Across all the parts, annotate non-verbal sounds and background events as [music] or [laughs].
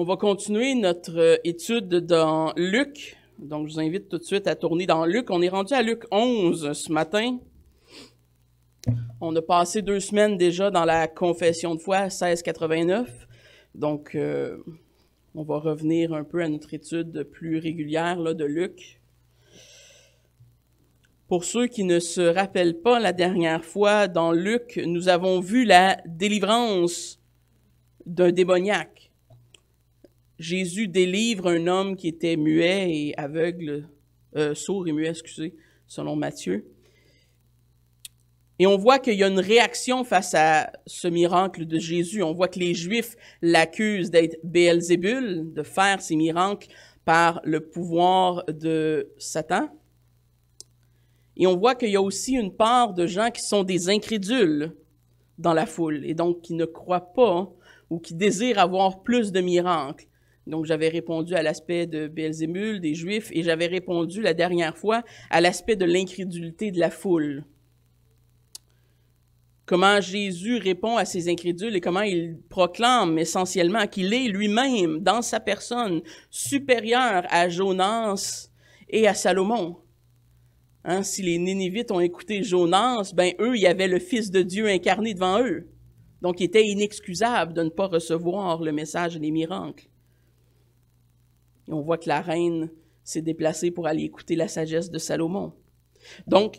On va continuer notre euh, étude dans Luc. Donc, je vous invite tout de suite à tourner dans Luc. On est rendu à Luc 11 ce matin. On a passé deux semaines déjà dans la confession de foi 1689. Donc, euh, on va revenir un peu à notre étude plus régulière là, de Luc. Pour ceux qui ne se rappellent pas la dernière fois, dans Luc, nous avons vu la délivrance d'un démoniaque. Jésus délivre un homme qui était muet et aveugle, euh, sourd et muet, excusez, selon Matthieu. Et on voit qu'il y a une réaction face à ce miracle de Jésus. On voit que les Juifs l'accusent d'être Béelzébul, de faire ces miracles par le pouvoir de Satan. Et on voit qu'il y a aussi une part de gens qui sont des incrédules dans la foule et donc qui ne croient pas ou qui désirent avoir plus de miracles. Donc, j'avais répondu à l'aspect de Belzémule, des Juifs, et j'avais répondu la dernière fois à l'aspect de l'incrédulité de la foule. Comment Jésus répond à ces incrédules et comment il proclame essentiellement qu'il est lui-même, dans sa personne, supérieur à Jonas et à Salomon. Hein, si les Nénévites ont écouté Jonas, ben eux, il y avait le Fils de Dieu incarné devant eux. Donc, il était inexcusable de ne pas recevoir le message des miracles. Et on voit que la reine s'est déplacée pour aller écouter la sagesse de Salomon. Donc,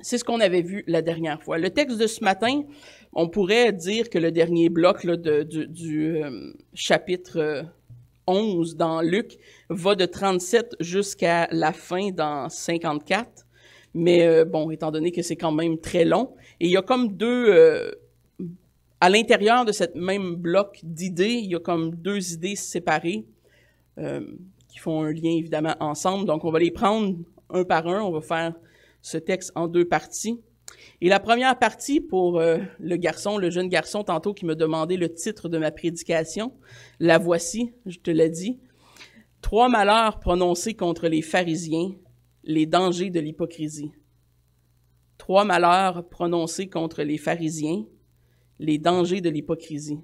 c'est ce qu'on avait vu la dernière fois. Le texte de ce matin, on pourrait dire que le dernier bloc du, euh, chapitre 11 euh, dans Luc va de 37 jusqu'à la fin dans 54. Mais euh, bon, étant donné que c'est quand même très long, et il y a comme deux... à l'intérieur de cette même bloc d'idées, il y a comme deux idées séparées euh, qui font un lien évidemment ensemble. Donc, on va les prendre un par un. On va faire ce texte en deux parties. Et la première partie pour euh, le garçon, le jeune garçon tantôt qui me demandait le titre de ma prédication, la voici, je te l'ai dit. Trois malheurs prononcés contre les pharisiens, les dangers de l'hypocrisie. Trois malheurs prononcés contre les pharisiens, les dangers de l'hypocrisie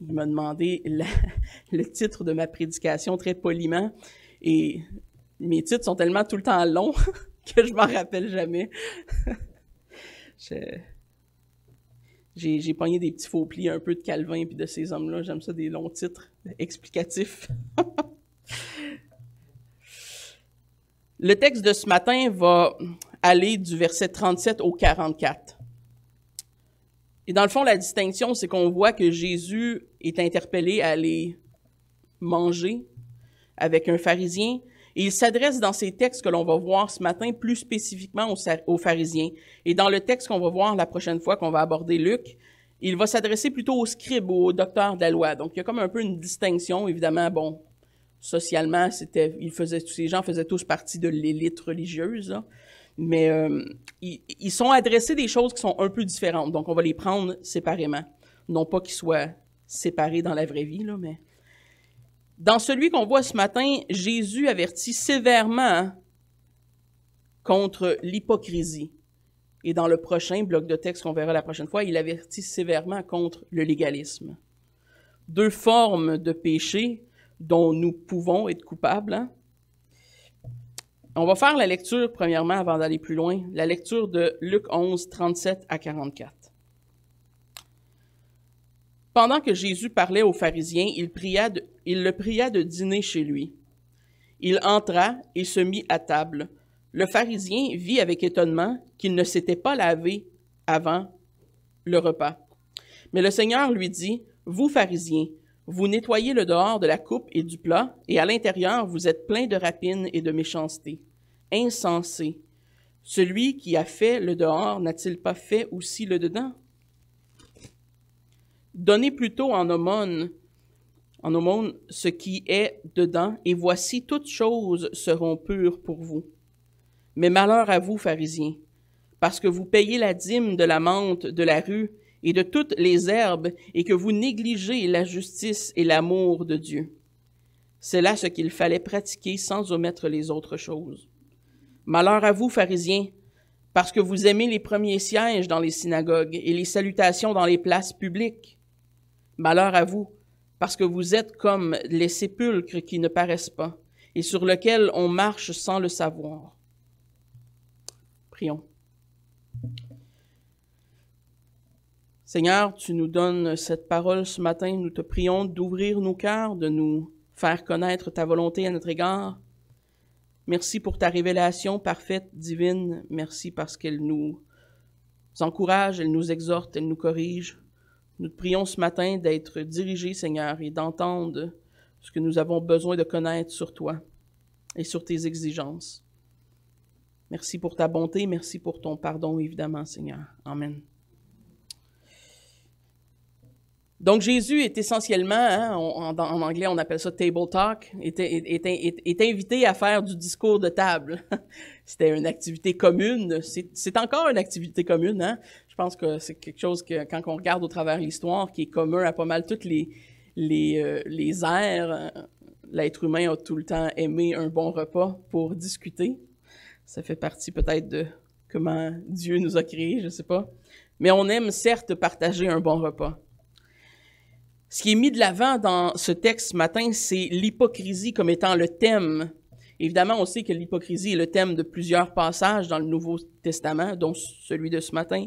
il m'a demandé [laughs] le titre de ma prédication très poliment. Et mes titres sont tellement tout le temps longs [laughs] que je m'en rappelle jamais. [laughs] j'ai, pogné des petits faux plis un peu de Calvin puis de ces hommes-là. J'aime ça, des longs titres explicatifs. le texte de ce matin va aller du verset 37 au 44. Et dans le fond, la distinction, c'est qu'on voit que Jésus est interpellé à aller manger avec un pharisien. Et il s'adresse dans ces textes que l'on va voir ce matin plus spécifiquement aux, pharisiens. Et dans le texte qu'on va voir la prochaine fois qu'on va aborder Luc, il va s'adresser plutôt aux scribes, aux docteurs de la loi. Donc, il y a comme un peu une distinction, évidemment. Bon, socialement, c'était, faisait tous ces gens faisaient tous partie de l'élite religieuse. Là mais euh, ils, sont adressés des choses qui sont un peu différentes. Donc, on va les prendre séparément. Non pas qu'ils soient séparés dans la vraie vie, là, mais... Dans celui qu'on voit ce matin, Jésus avertit sévèrement contre l'hypocrisie. Et dans le prochain bloc de texte qu'on verra la prochaine fois, il avertit sévèrement contre le légalisme. Deux formes de péché dont nous pouvons être coupables. Hein. On va faire la lecture, premièrement, avant d'aller plus loin, la lecture de Luc 11, 37 à 44. Pendant que Jésus parlait aux pharisiens, il, pria de, il le pria de dîner chez lui. Il entra et se mit à table. Le pharisien vit avec étonnement qu'il ne s'était pas lavé avant le repas. Mais le Seigneur lui dit, Vous, pharisiens, vous nettoyez le dehors de la coupe et du plat, et à l'intérieur vous êtes plein de rapines et de méchanceté insensé. Celui qui a fait le dehors n'a-t-il pas fait aussi le dedans? Donnez plutôt en aumône, en aumône ce qui est dedans, et voici toutes choses seront pures pour vous. Mais malheur à vous, pharisiens, parce que vous payez la dîme de la menthe, de la rue et de toutes les herbes, et que vous négligez la justice et l'amour de Dieu. C'est là ce qu'il fallait pratiquer sans omettre les autres choses. Malheur à vous, pharisiens, parce que vous aimez les premiers sièges dans les synagogues et les salutations dans les places publiques. Malheur à vous, parce que vous êtes comme les sépulcres qui ne paraissent pas et sur lesquels on marche sans le savoir. Prions. Seigneur, tu nous donnes cette parole ce matin. Nous te prions d'ouvrir nos cœurs, de nous faire connaître ta volonté à notre égard, Merci pour ta révélation parfaite, divine. Merci parce qu'elle nous encourage, elle nous exhorte, elle nous corrige. Nous te prions ce matin d'être dirigés, Seigneur, et d'entendre ce que nous avons besoin de connaître sur toi et sur tes exigences. Merci pour ta bonté, merci pour ton pardon, évidemment, Seigneur. Amen. Donc, Jésus est essentiellement, hein, en, anglais, on appelle ça table talk, est, invité à faire du discours de table. [laughs] C'était une activité commune. C'est encore une activité commune. Hein? Je pense que c'est quelque chose que, quand on regarde au travers l'histoire, qui est commun à pas mal toutes les, les, euh, les airs. Euh, l'être humain a tout le temps aimé un bon repas pour discuter. Ça fait partie peut-être de comment Dieu nous a créés, je ne sais pas. Mais on aime certes partager un bon repas ce qui est mis de l'avant dans ce texte ce matin, c'est l'hypocrisie comme étant le thème. Évidemment, on sait que l'hypocrisie est le thème de plusieurs passages dans le Nouveau Testament, dont celui de ce matin.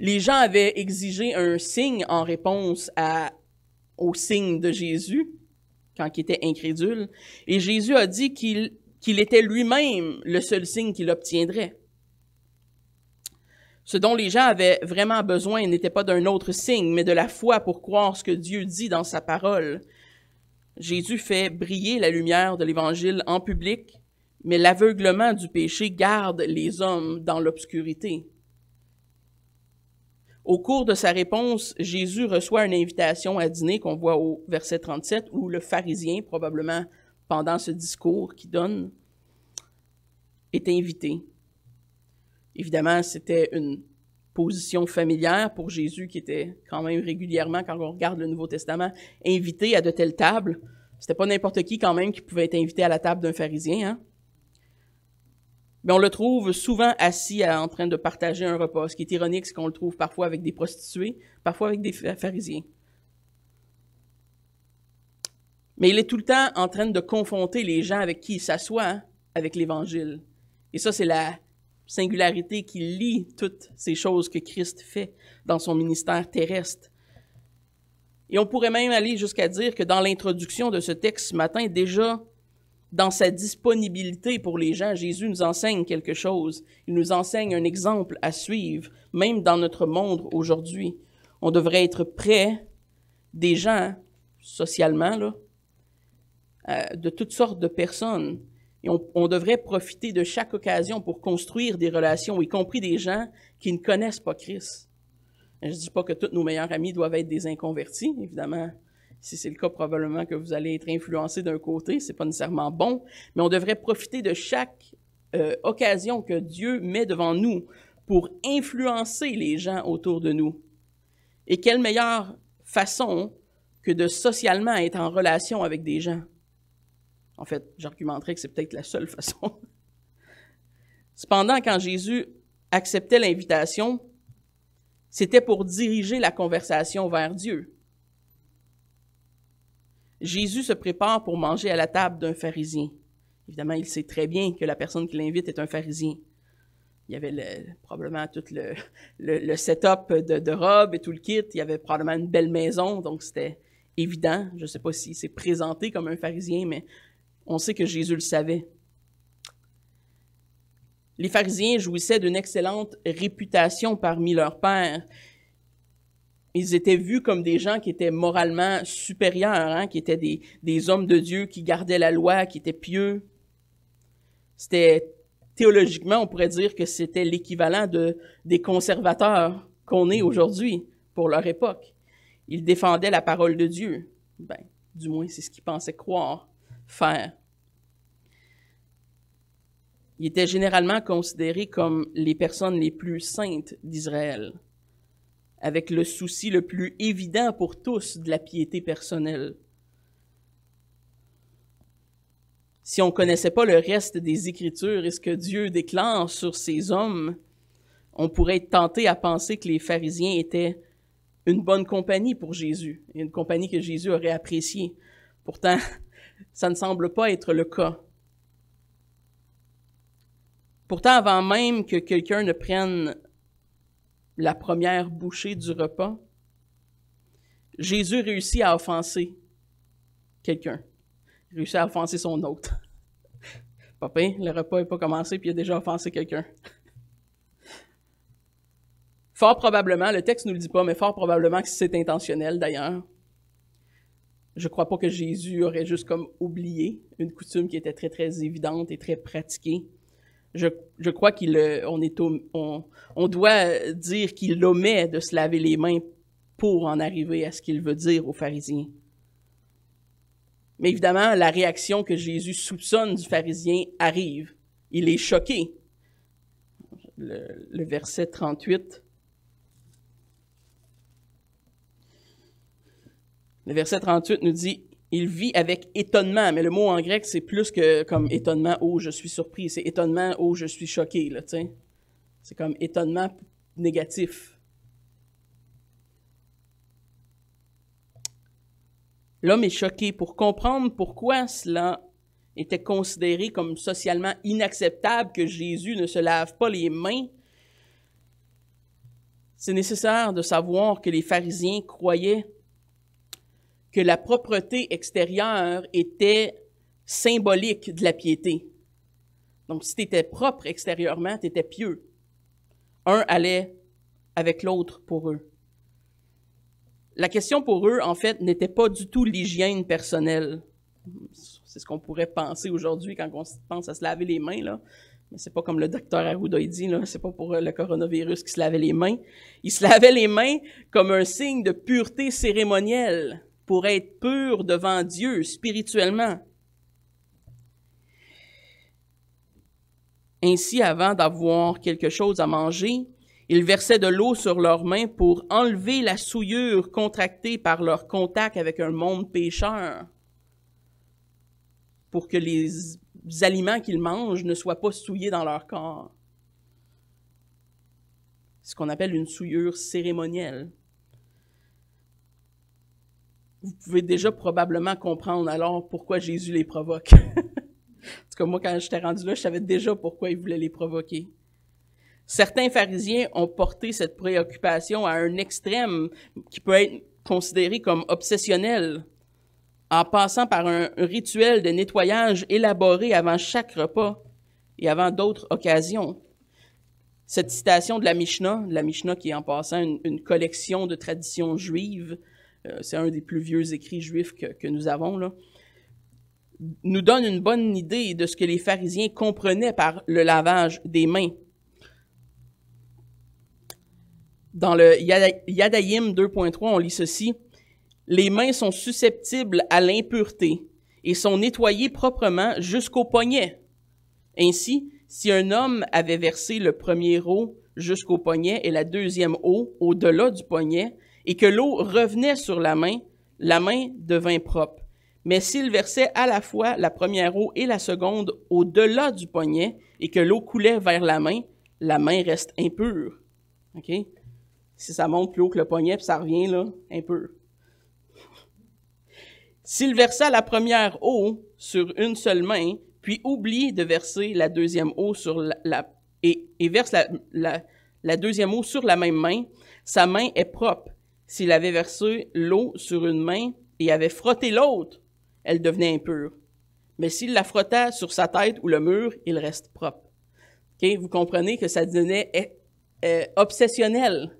Les gens avaient exigé un signe en réponse à, au signe de Jésus, quand il était incrédule, et Jésus a dit qu'il était lui-même le seul signe qu'il obtiendrait. Ce dont les gens avaient vraiment besoin n'était pas d'un autre signe, mais de la foi pour croire ce que Dieu dit dans sa parole. Jésus fait briller la lumière de l'Évangile en public, mais l'aveuglement du péché garde les hommes dans l'obscurité. Au cours de sa réponse, Jésus reçoit une invitation à dîner qu'on voit au verset 37, où le pharisien, probablement pendant ce discours qu'il donne, est invité. Évidemment, c'était une position familière pour Jésus qui était quand même régulièrement, quand on regarde le Nouveau Testament, invité à de telles tables. C'était pas n'importe qui quand même qui pouvait être invité à la table d'un pharisien. Hein? Mais on le trouve souvent assis en train de partager un repas. Ce qui est ironique, c'est qu'on le trouve parfois avec des prostituées, parfois avec des pharisiens. Mais il est tout le temps en train de confronter les gens avec qui il s'assoit hein, avec l'Évangile. Et ça, c'est la singularité qui lie toutes ces choses que Christ fait dans son ministère terrestre. Et on pourrait même aller jusqu'à dire que dans l'introduction de ce texte ce matin, déjà dans sa disponibilité pour les gens, Jésus nous enseigne quelque chose. Il nous enseigne un exemple à suivre, même dans notre monde aujourd'hui. On devrait être prêt des gens, socialement, là, euh, de toutes sortes de personnes et on, devrait profiter de chaque occasion pour construire des relations, y compris des gens qui ne connaissent pas Christ. Je ne dis pas que tous nos meilleurs amis doivent être des inconvertis, évidemment. Si c'est le cas, probablement que vous allez être influencé d'un côté, c'est pas nécessairement bon, mais on devrait profiter de chaque euh, occasion que Dieu met devant nous pour influencer les gens autour de nous. Et quelle meilleure façon que de socialement être en relation avec des gens. En fait, j'argumenterais que c'est peut-être la seule [laughs] façon. Cependant, quand Jésus acceptait l'invitation, c'était pour diriger la conversation vers Dieu. Jésus se prépare pour manger à la table d'un pharisien. Évidemment, il sait très bien que la personne qui l'invite est un pharisien. Il y avait probablement tout le, le, le setup de, de robe et tout le kit. Il y avait probablement une belle maison, donc c'était évident. Je ne sais pas si c'est présenté comme un pharisien, mais on sait que Jésus le savait. Les pharisiens jouissaient d'une excellente réputation parmi leurs pères. Ils étaient vus comme des gens qui étaient moralement supérieurs, hein, qui étaient des, des hommes de Dieu, qui gardaient la loi, qui étaient pieux. C'était théologiquement, on pourrait dire que c'était l'équivalent de, des conservateurs qu'on est aujourd'hui pour leur époque. Ils défendaient la parole de Dieu. Ben, du moins, c'est ce qu'ils pensaient croire faire. Ils étaient généralement considéré comme les personnes les plus saintes d'Israël, avec le souci le plus évident pour tous de la piété personnelle. Si on ne connaissait pas le reste des Écritures et ce que Dieu déclare sur ces hommes, on pourrait être tenté à penser que les pharisiens étaient une bonne compagnie pour Jésus, une compagnie que Jésus aurait appréciée. Pourtant, ça ne semble pas être le cas. Pourtant, avant même que quelqu'un ne prenne la première bouchée du repas, Jésus réussit à offenser quelqu'un, réussit à offenser son hôte. [laughs] Papa, le repas n'est pas commencé, puis il a déjà offensé quelqu'un. Fort probablement, le texte ne nous le dit pas, mais fort probablement que c'est intentionnel d'ailleurs, je crois pas que Jésus aurait juste comme oublié une coutume qui était très, très évidente et très pratiquée. Je, je crois qu'il euh, on est on, on doit dire qu'il omet de se laver les mains pour en arriver à ce qu'il veut dire aux pharisiens. Mais évidemment, la réaction que Jésus soupçonne du pharisien arrive. Il est choqué. Le, le verset 38 Le verset 38 nous dit il vit avec étonnement, mais le mot en grec, c'est plus que comme étonnement, oh, je suis surpris, c'est étonnement, oh, je suis choqué, là, tu C'est comme étonnement négatif. L'homme est choqué pour comprendre pourquoi cela était considéré comme socialement inacceptable que Jésus ne se lave pas les mains. C'est nécessaire de savoir que les pharisiens croyaient que la propreté extérieure était symbolique de la piété. Donc, si tu étais propre extérieurement, tu étais pieux. Un allait avec l'autre pour eux. La question pour eux, en fait, n'était pas du tout l'hygiène personnelle. C'est ce qu'on pourrait penser aujourd'hui quand on pense à se laver les mains, là. Mais c'est pas comme le docteur Arruda dit, là. C'est pas pour euh, le coronavirus qu'il se lavait les mains. Il se [laughs] lavait les mains comme un signe de pureté cérémonielle pour être pur devant Dieu spirituellement. Ainsi, avant d'avoir quelque chose à manger, ils versaient de l'eau sur leurs mains pour enlever la souillure contractée par leur contact avec un monde pécheur, pour que les aliments qu'ils mangent ne soient pas souillés dans leur corps. Ce qu'on appelle une souillure cérémonielle vous pouvez déjà probablement comprendre alors pourquoi Jésus les provoque. [laughs] en que moi, quand j'étais rendu là, je savais déjà pourquoi il voulait les provoquer. Certains pharisiens ont porté cette préoccupation à un extrême qui peut être considéré comme obsessionnel, en passant par un rituel de nettoyage élaboré avant chaque repas et avant d'autres occasions. Cette citation de la Mishnah, la Mishnah qui est en passant une collection de traditions juives, euh, c'est un des plus vieux écrits juifs que, nous avons, là, nous donne une bonne idée de ce que les pharisiens comprenaient par le lavage des mains. Dans le Yadaïm 2.3, on lit ceci. Les mains sont susceptibles à l'impureté et sont nettoyées proprement jusqu'au poignet. Ainsi, si un homme avait versé le premier eau jusqu'au poignet et la deuxième eau au-delà du poignet, et que l'eau revenait sur la main, la main devint propre. Mais s'il versait à la fois la première eau et la seconde au-delà du poignet et que l'eau coulait vers la main, la main reste impure. OK? Si ça monte plus haut que le poignet, puis ça revient là, impure. « S'il versa la première eau sur une seule main, puis oublie de verser la deuxième eau sur la, et, et, verse la deuxième eau sur la même main, sa main est propre, s'il avait versé l'eau sur une main et avait frotté l'autre, elle devenait impure. Mais s'il la frottait sur sa tête ou le mur, il reste propre. Okay? Vous comprenez que ça devenait eh, eh, obsessionnel.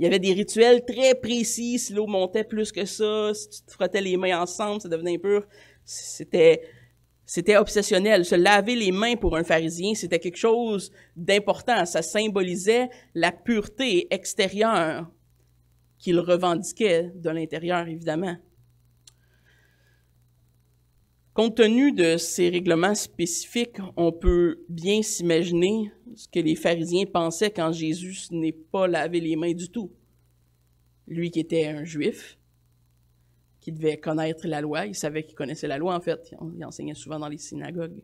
Il y avait des rituels très précis. Si l'eau montait plus que ça, si tu te frottais les mains ensemble, ça devenait impur. C'était c'était obsessionnel. Se laver les mains pour un pharisien, c'était quelque chose d'important. Ça symbolisait la pureté extérieure qu'il revendiquait de l'intérieur, évidemment. Compte tenu de ces règlements spécifiques, on peut bien s'imaginer ce que les pharisiens pensaient quand Jésus n'est pas lavé les mains du tout. Lui qui était un juif, qui devait connaître la loi, il savait qu'il connaissait la loi en fait, il enseignait souvent dans les synagogues.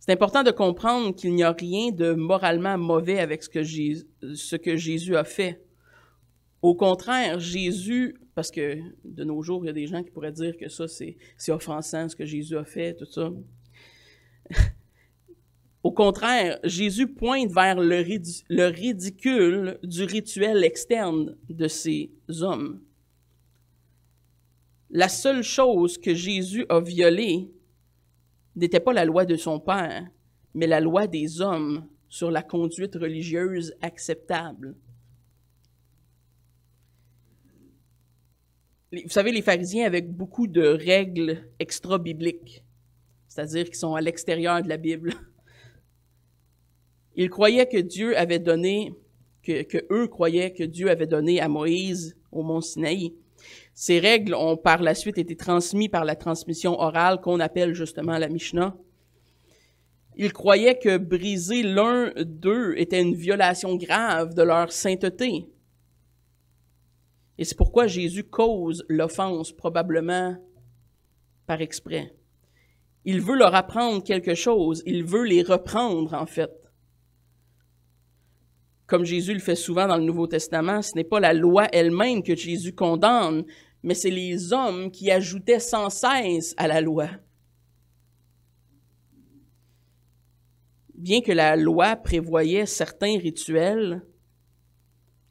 C'est important de comprendre qu'il n'y a rien de moralement mauvais avec ce que, Jésus, ce que Jésus a fait. Au contraire, Jésus, parce que de nos jours, il y a des gens qui pourraient dire que ça, c'est, offensant, ce que Jésus a fait, tout ça. [laughs] Au contraire, Jésus pointe vers le, le ridicule du rituel externe de ces hommes. La seule chose que Jésus a violée n'était pas la loi de son Père, mais la loi des hommes sur la conduite religieuse acceptable. vous savez, les pharisiens avec beaucoup de règles extra-bibliques, c'est-à-dire qui sont à l'extérieur de la Bible. Ils croyaient que Dieu avait donné, que, eux croyaient que Dieu avait donné à Moïse au mont Sinaï. Ces règles ont par la suite été transmises par la transmission orale qu'on appelle justement la Mishnah. Ils croyaient que briser l'un d'eux était une violation grave de leur sainteté, et c'est pourquoi Jésus cause l'offense, probablement par exprès. Il veut leur apprendre quelque chose, il veut les reprendre en fait. Comme Jésus le fait souvent dans le Nouveau Testament, ce n'est pas la loi elle-même que Jésus condamne, mais c'est les hommes qui ajoutaient sans cesse à la loi. Bien que la loi prévoyait certains rituels,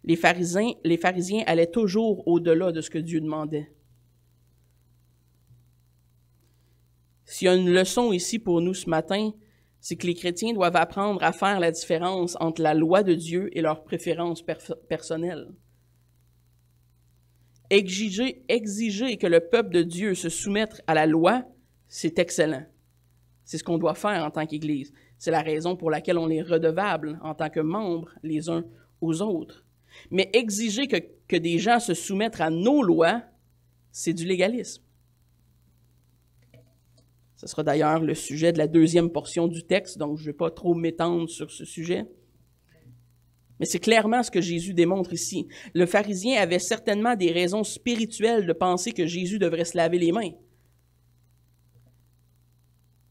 les pharisiens, les pharisiens allaient toujours au-delà de ce que Dieu demandait. S'il y a une leçon ici pour nous ce matin, c'est que les chrétiens doivent apprendre à faire la différence entre la loi de Dieu et leurs préférences personnelles. Exiger, exiger que le peuple de Dieu se soumette à la loi, c'est excellent. C'est ce qu'on doit faire en tant qu'Église. C'est la raison pour laquelle on est redevable en tant que membres les uns aux autres. Mais exiger que, des gens se soumettent à nos lois, c'est du légalisme. Ce sera d'ailleurs le sujet de la deuxième portion du texte, donc je ne vais pas trop m'étendre sur ce sujet. Mais c'est clairement ce que Jésus démontre ici. Le pharisien avait certainement des raisons spirituelles de penser que Jésus devrait se laver les mains.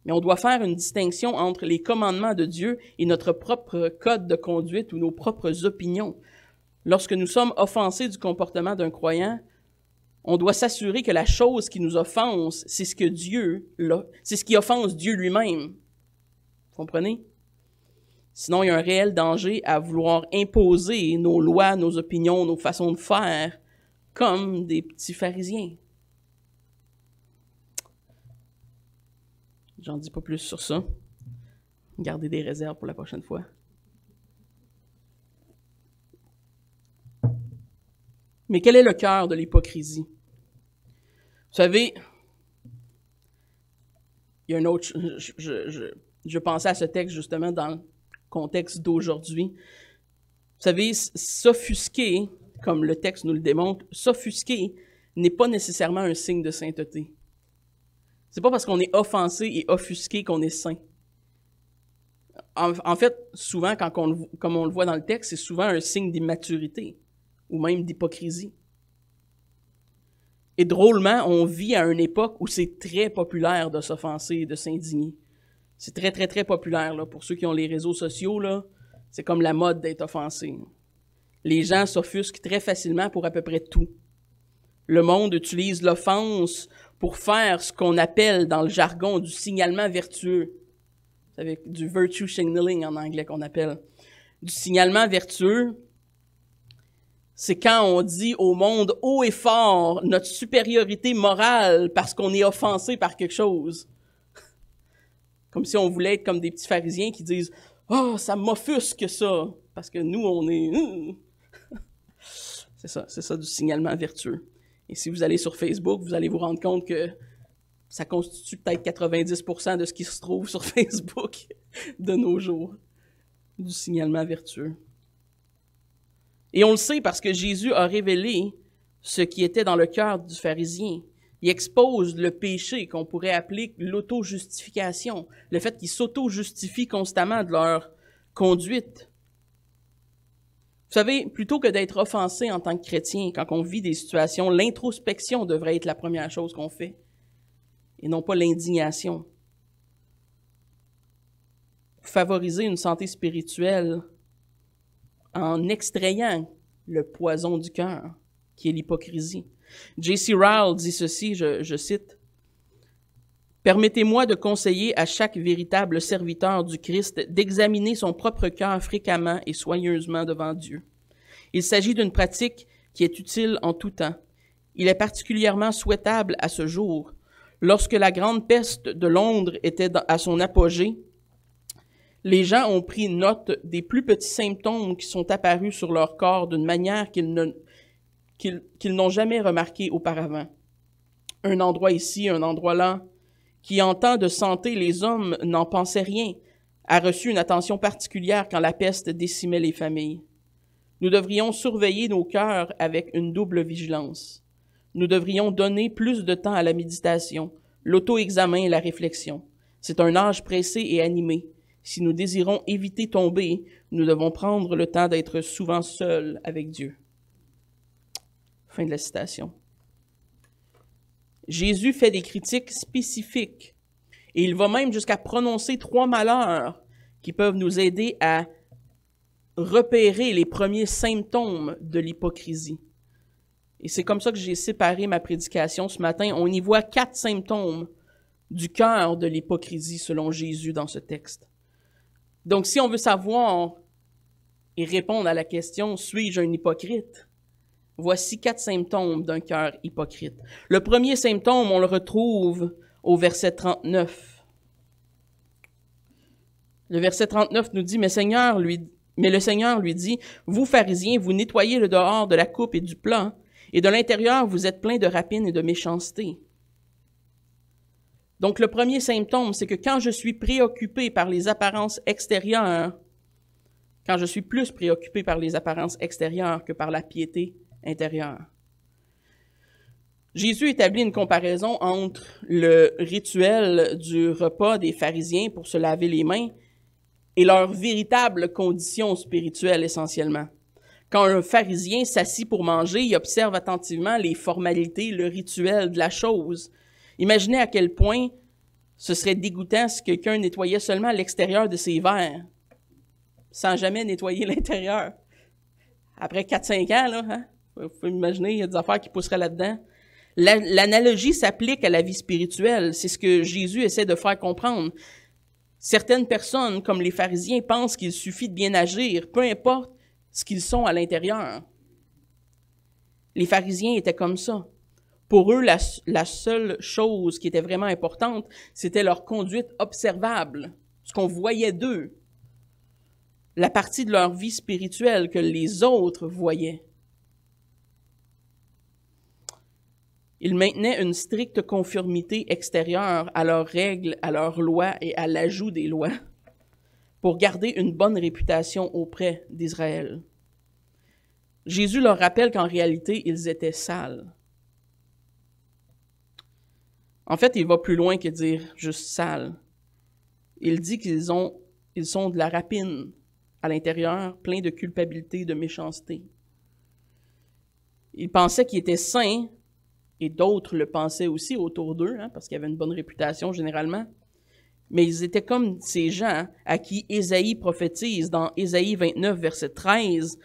Mais on doit faire une distinction entre les commandements de Dieu et notre propre code de conduite ou nos propres opinions. Lorsque nous sommes offensés du comportement d'un croyant, on doit s'assurer que la chose qui nous offense, c'est ce que Dieu, c'est ce qui offense Dieu lui-même. Vous comprenez? Sinon, il y a un réel danger à vouloir imposer nos lois, nos opinions, nos façons de faire comme des petits pharisiens. J'en dis pas plus sur ça. Gardez des réserves pour la prochaine fois. Mais quel est le cœur de l'hypocrisie? Vous savez, il y a un autre. Je, je, je, pensais à ce texte justement dans le contexte d'aujourd'hui. Vous savez, s'offusquer, comme le texte nous le démontre, s'offusquer n'est pas nécessairement un signe de sainteté. C'est pas parce qu'on est offensé et offusqué qu'on est saint. En, fait, souvent, quand comme on le voit dans le texte, c'est souvent un signe d'immaturité ou même d'hypocrisie. Et drôlement, on vit à une époque où c'est très populaire de s'offenser et de s'indigner. C'est très, très, très populaire. Là. Pour ceux qui ont les réseaux sociaux, c'est comme la mode d'être offensé. Les gens s'offusquent très facilement pour à peu près tout. Le monde utilise l'offense pour faire ce qu'on appelle dans le jargon du signalement vertueux. Vous savez, du virtue signaling en anglais qu'on appelle. Du signalement vertueux, c'est quand on dit au monde haut et fort notre supériorité morale parce qu'on est offensé par quelque chose. [laughs] Comme si on voulait être comme des petits pharisiens qui disent Oh, ça m'offusque ça, parce que nous, on est. [laughs] c'est ça, c'est ça du signalement vertueux. Et si vous allez sur Facebook, vous allez vous rendre compte que ça constitue peut-être 90% de ce qui se trouve sur [laughs] Facebook de nos jours, du signalement vertueux. Et on le sait parce que Jésus a révélé ce qui était dans le cœur du pharisien. Il expose le péché qu'on pourrait appeler l'auto-justification, le fait qu'ils s'auto-justifient constamment de leur conduite. Vous savez, plutôt que d'être offensé en tant que chrétien quand on vit des situations, l'introspection devrait être la première chose qu'on fait et non pas l'indignation. Favoriser une santé spirituelle en extrayant le poison du cœur, qui est l'hypocrisie. J.C. Ryle dit ceci, je, je cite, Permettez-moi de conseiller à chaque véritable serviteur du Christ d'examiner son propre cœur fréquemment et soigneusement devant Dieu. Il s'agit d'une pratique qui est utile en tout temps. Il est particulièrement souhaitable à ce jour. Lorsque la grande peste de Londres était à son apogée, les gens ont pris note des plus petits symptômes qui sont apparus sur leur corps d'une manière qu'ils n'ont jamais remarquée auparavant. Un endroit ici, un endroit là, qui en temps de santé les hommes n'en pensaient rien, a reçu une attention particulière quand la peste décimait les familles. Nous devrions surveiller nos cœurs avec une double vigilance. Nous devrions donner plus de temps à la méditation, l'auto-examen et la réflexion. C'est un âge pressé et animé. Si nous désirons éviter tomber, nous devons prendre le temps d'être souvent seuls avec Dieu. Fin de la citation. Jésus fait des critiques spécifiques et il va même jusqu'à prononcer trois malheurs qui peuvent nous aider à repérer les premiers symptômes de l'hypocrisie. Et c'est comme ça que j'ai séparé ma prédication ce matin. On y voit quatre symptômes du cœur de l'hypocrisie selon Jésus dans ce texte. Donc, si on veut savoir et répondre à la question Suis-je un hypocrite Voici quatre symptômes d'un cœur hypocrite. Le premier symptôme, on le retrouve au verset 39. Le verset 39 nous dit Mais, Seigneur lui, mais le Seigneur lui dit Vous, pharisiens, vous nettoyez le dehors de la coupe et du plat, et de l'intérieur, vous êtes plein de rapines et de méchanceté. Donc, le premier symptôme, c'est que quand je suis préoccupé par les apparences extérieures, quand je suis plus préoccupé par les apparences extérieures que par la piété intérieure. Jésus établit une comparaison entre le rituel du repas des pharisiens pour se laver les mains et leur véritable condition spirituelle essentiellement. Quand un pharisien s'assit pour manger, il observe attentivement les formalités, le rituel de la chose. Imaginez à quel point ce serait dégoûtant si quelqu'un nettoyait seulement l'extérieur de ses verres, sans jamais nettoyer [laughs] l'intérieur. Après 4-5 ans, là, hein, vous imaginer, il y a des affaires qui pousseraient là-dedans. L'analogie s'applique à la vie spirituelle. C'est ce que Jésus essaie de faire comprendre. Certaines personnes, comme les pharisiens, pensent qu'il suffit de bien agir, peu importe ce qu'ils sont à l'intérieur. Les pharisiens étaient comme ça. Pour eux, la, seule chose qui était vraiment importante, c'était leur conduite observable, ce qu'on voyait d'eux, la partie de leur vie spirituelle que les autres voyaient. Ils maintenaient une stricte conformité extérieure à leurs règles, à leurs lois et à l'ajout des lois pour garder une bonne réputation auprès d'Israël. Jésus leur rappelle qu'en réalité, ils étaient sales. En fait, il va plus loin que dire juste sale. Il dit qu'ils ont, ils sont de la rapine à l'intérieur, plein de culpabilité, de méchanceté. Ils pensaient qu'ils étaient saints, et d'autres le pensaient aussi autour d'eux, hein, parce qu'ils avaient une bonne réputation généralement. Mais ils étaient comme ces gens à qui Ésaïe prophétise dans Ésaïe 29, verset 13.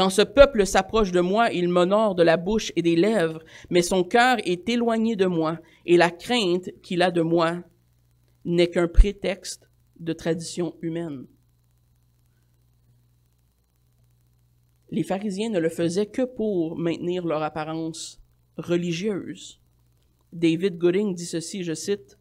Quand ce peuple s'approche de moi, il m'honore de la bouche et des lèvres, mais son cœur est éloigné de moi, et la crainte qu'il a de moi n'est qu'un prétexte de tradition humaine. Les pharisiens ne le faisaient que pour maintenir leur apparence religieuse. David Gooding dit ceci, je cite,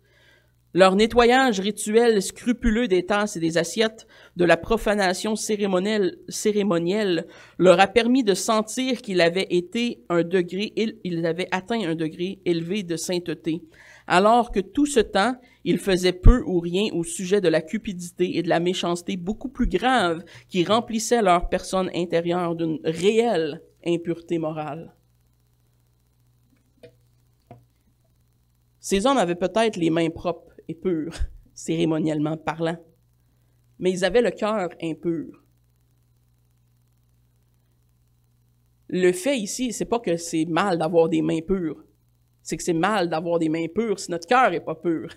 leur nettoyage rituel scrupuleux des tasses et des assiettes, de la profanation cérémonielle, cérémonielle leur a permis de sentir qu'ils avaient été un degré, ils avaient atteint un degré élevé de sainteté, alors que tout ce temps, ils faisaient peu ou rien au sujet de la cupidité et de la méchanceté beaucoup plus grave qui remplissaient leur personne intérieure d'une réelle impureté morale. Ces hommes avaient peut-être les mains propres pur, [laughs] cérémoniellement parlant. Mais ils avaient le cœur impur. Le fait ici, c'est pas que c'est mal d'avoir des mains pures. C'est que c'est mal d'avoir des mains pures si notre cœur n'est pas pur.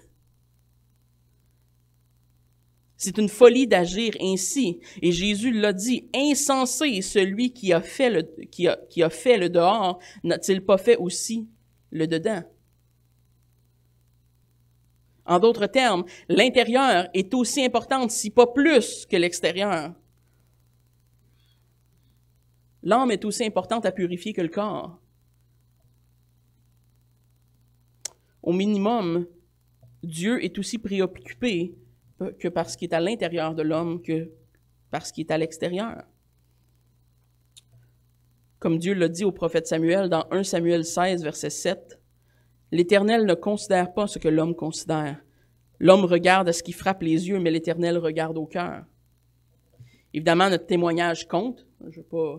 C'est une folie d'agir ainsi. Et Jésus l'a dit, insensé celui qui a fait le, qui a, qui a fait le dehors, n'a-t-il pas fait aussi le dedans? En d'autres termes, l'intérieur est aussi importante, si pas plus, que l'extérieur. L'homme est aussi importante à purifier que le corps. Au minimum, Dieu est aussi préoccupé que par ce qui est à l'intérieur de l'homme que par ce qui est à l'extérieur. Comme Dieu l'a dit au prophète Samuel dans 1 Samuel 16, verset 7, L'Éternel ne considère pas ce que l'homme considère. L'homme regarde à ce qui frappe les yeux, mais l'Éternel regarde au cœur. Évidemment, notre témoignage compte. Je ne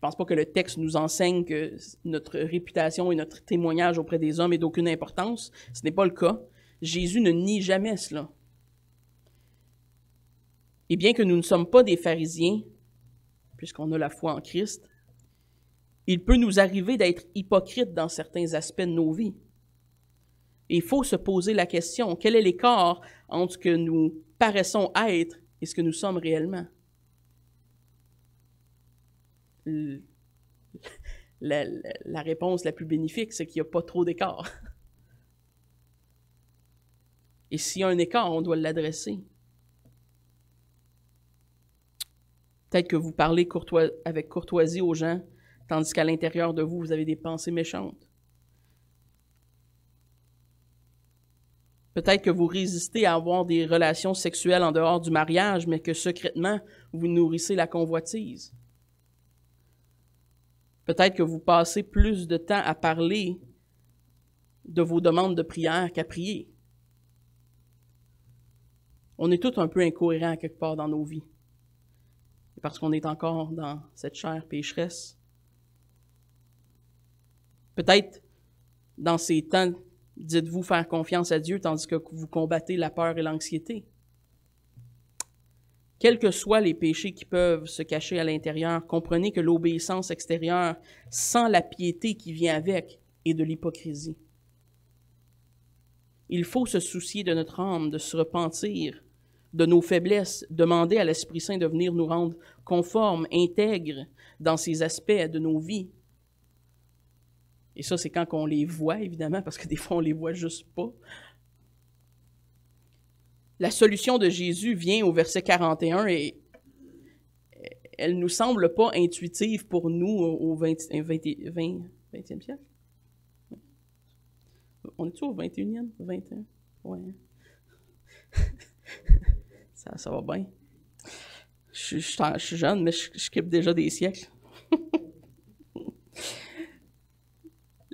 pense pas que le texte nous enseigne que notre réputation et notre témoignage auprès des hommes est d'aucune importance. Ce n'est pas le cas. Jésus ne nie jamais cela. Et bien que nous ne sommes pas des pharisiens, puisqu'on a la foi en Christ, il peut nous arriver d'être hypocrites dans certains aspects de nos vies il faut se poser la question, quel est l'écart entre ce que nous paraissons être et ce que nous sommes réellement? la, réponse la plus bénéfique, c'est qu'il n'y a pas trop d'écart. Et s'il y a un écart, on doit l'adresser. Peut-être que vous parlez courtois, avec courtoisie aux gens, tandis qu'à l'intérieur de vous, vous avez des pensées méchantes. Peut-être que vous résistez à avoir des relations sexuelles en dehors du mariage, mais que secrètement, vous nourrissez la convoitise. Peut-être que vous passez plus de temps à parler de vos demandes de prière qu'à prier. On est tous un peu incohérents quelque part dans nos vies. parce qu'on est encore dans cette chair pécheresse. Peut-être dans ces temps Dites-vous faire confiance à Dieu tandis que vous combattez la peur et l'anxiété. Quels que soient les péchés qui peuvent se cacher à l'intérieur, comprenez que l'obéissance extérieure, sans la piété qui vient avec, est de l'hypocrisie. Il faut se soucier de notre âme, de se repentir de nos faiblesses, demander à l'Esprit Saint de venir nous rendre conformes, intègres dans ces aspects de nos vies et ça, c'est quand on les voit, évidemment, parce que des fois, on les voit juste pas. La solution de Jésus vient au verset 41 et elle nous semble pas intuitive pour nous au 20, 20, e siècle. On est-tu au 21e? 21? Ouais. Hein. [laughs] ça, ça va bien. Je, suis jeune, mais je, je déjà des siècles. [laughs]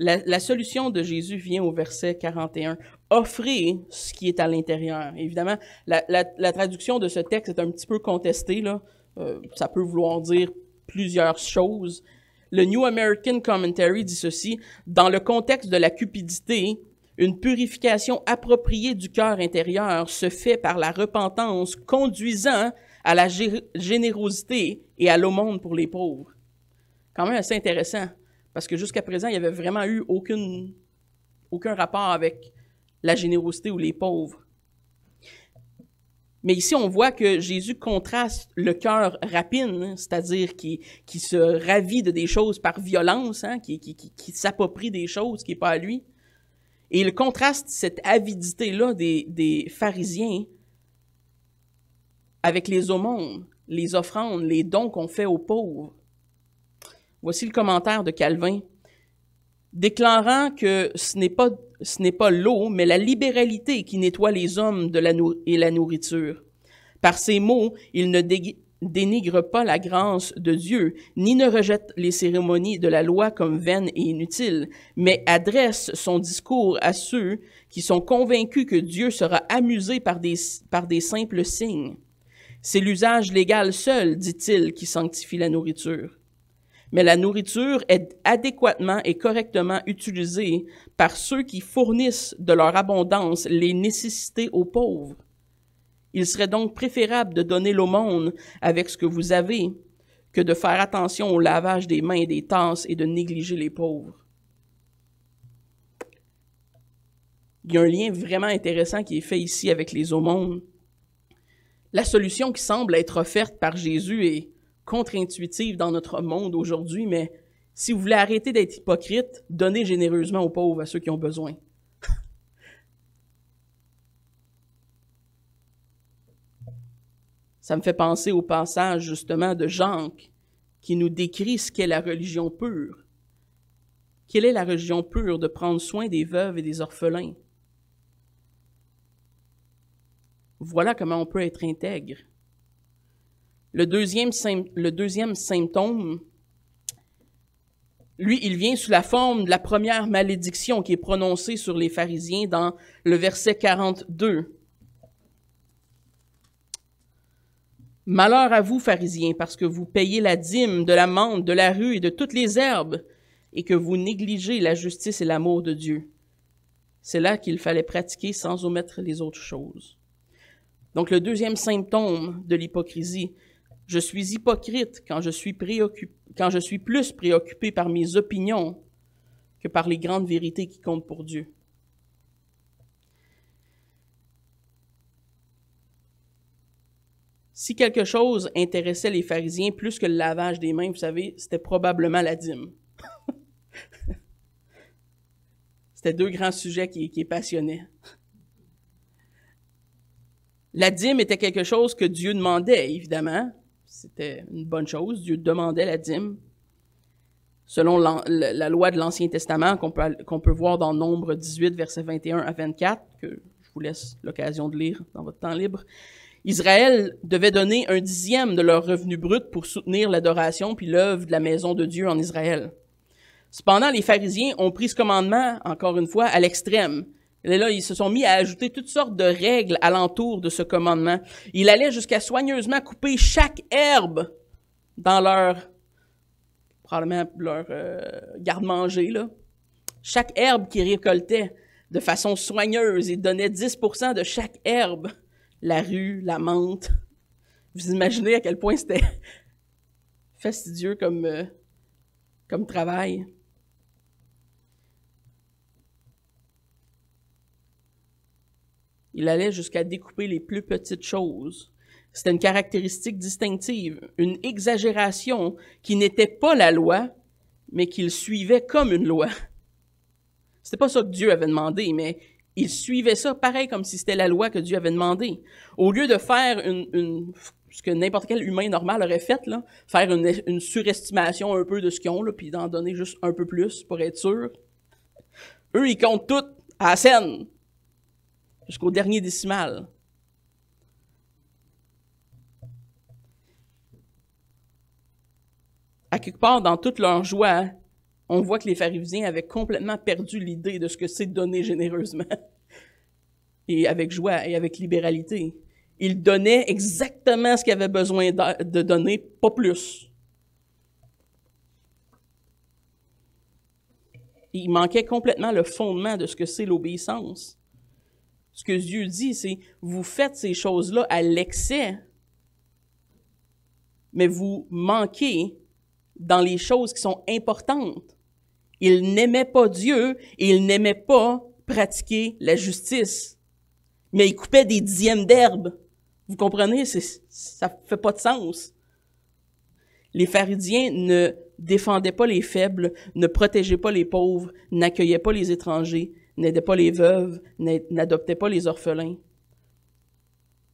La, solution de Jésus vient au verset 41. Offrez ce qui est à l'intérieur. Évidemment, la, traduction de ce texte est un petit peu contestée. Là. Euh, ça peut vouloir dire plusieurs choses. Le New American Commentary dit ceci, dans le contexte de la cupidité, une purification appropriée du cœur intérieur se fait par la repentance conduisant à la générosité et à l'aumône pour les pauvres. Quand même assez intéressant. Parce que jusqu'à présent, il n'y avait vraiment eu aucune, aucun rapport avec la générosité ou les pauvres. Mais ici, on voit que Jésus contraste le cœur rapine, hein, c'est-à-dire qui, qui se ravit de des choses par violence, hein, qui, qui, s'approprie des choses qui n'est pas à lui. Et il contraste cette avidité-là des, des pharisiens avec les aumônes, les offrandes, les dons qu'on fait aux pauvres. Voici le commentaire de Calvin, déclarant que ce n'est pas, l'eau, mais la libéralité qui nettoie les hommes de la et la nourriture. Par ces mots, il ne dénigre pas la grâce de Dieu, ni ne rejette les cérémonies de la loi comme vaines et inutiles, mais adresse son discours à ceux qui sont convaincus que Dieu sera amusé par des simples signes. C'est l'usage légal seul, dit-il, qui sanctifie la nourriture mais la nourriture est adéquatement et correctement utilisée par ceux qui fournissent de leur abondance les nécessités aux pauvres. Il serait donc préférable de donner l'aumône avec ce que vous avez que de faire attention au lavage des mains et des tasses et de négliger les pauvres. Il y a un lien vraiment intéressant qui est fait ici avec les aumônes. La solution qui semble être offerte par Jésus est contre-intuitive dans notre monde aujourd'hui, mais si vous voulez arrêter d'être hypocrite, donnez généreusement aux pauvres, à ceux qui ont besoin. Ça me fait penser au passage justement de Jean qui nous décrit ce qu'est la religion pure. Quelle est la religion pure de prendre soin des veuves et des orphelins? Voilà comment on peut être intègre. Le deuxième, le deuxième symptôme, lui, il vient sous la forme de la première malédiction qui est prononcée sur les pharisiens dans le verset 42. Malheur à vous, pharisiens, parce que vous payez la dîme de la menthe, de la rue et de toutes les herbes, et que vous négligez la justice et l'amour de Dieu. C'est là qu'il fallait pratiquer sans omettre les autres choses. Donc le deuxième symptôme de l'hypocrisie, je suis hypocrite quand je suis, quand je suis plus préoccupé par mes opinions que par les grandes vérités qui comptent pour Dieu. Si quelque chose intéressait les pharisiens plus que le lavage des mains, vous savez, c'était probablement la dîme. [laughs] c'était deux grands sujets qui, qui passionnaient. La dîme était quelque chose que Dieu demandait, évidemment, c'était une bonne chose. Dieu demandait la dîme. Selon la, loi de l'Ancien Testament qu'on peut, qu'on peut voir dans Nombre 18, versets 21 à 24, que je vous laisse l'occasion de lire dans votre temps libre, Israël devait donner un dixième de leur revenu brut pour soutenir l'adoration puis l'œuvre de la maison de Dieu en Israël. Cependant, les pharisiens ont pris ce commandement, encore une fois, à l'extrême. Et là, ils se sont mis à ajouter toutes sortes de règles alentour de ce commandement. Il allait jusqu'à soigneusement couper chaque herbe dans leur, probablement leur euh, garde-manger, Chaque herbe qu'ils récoltaient de façon soigneuse, ils donnaient 10 de chaque herbe. La rue, la menthe. Vous imaginez à quel point c'était [laughs] fastidieux comme, euh, comme travail. Il allait jusqu'à découper les plus petites choses. C'était une caractéristique distinctive, une exagération qui n'était pas la loi, mais qu'il suivait comme une loi. C'était pas ça que Dieu avait demandé, mais il suivait ça pareil comme si c'était la loi que Dieu avait demandé. Au lieu de faire une, ce que n'importe quel humain normal aurait fait, là, faire une, surestimation un peu de ce qu'ils ont, puis d'en donner juste un peu plus pour être sûr, eux, ils comptent tout à la scène jusqu'au dernier décimal. À quelque part, dans toute leur joie, on voit que les pharisiens avaient complètement perdu l'idée de ce que c'est de donner généreusement, [laughs] et avec joie et avec libéralité. Ils donnaient exactement ce qu'ils avaient besoin de donner, pas plus. il manquait complètement le fondement de ce que c'est l'obéissance ce que Dieu dit, c'est vous faites ces choses-là à l'excès, mais vous manquez dans les choses qui sont importantes. Il n'aimait pas Dieu et il n'aimait pas pratiquer la justice. Mais il coupait des dixièmes d'herbe. Vous comprenez? Ça fait pas de sens. Les pharisiens ne défendaient pas les faibles, ne protégeaient pas les pauvres, n'accueillaient pas les étrangers, n'aidait pas les veuves, n'adoptait pas les orphelins,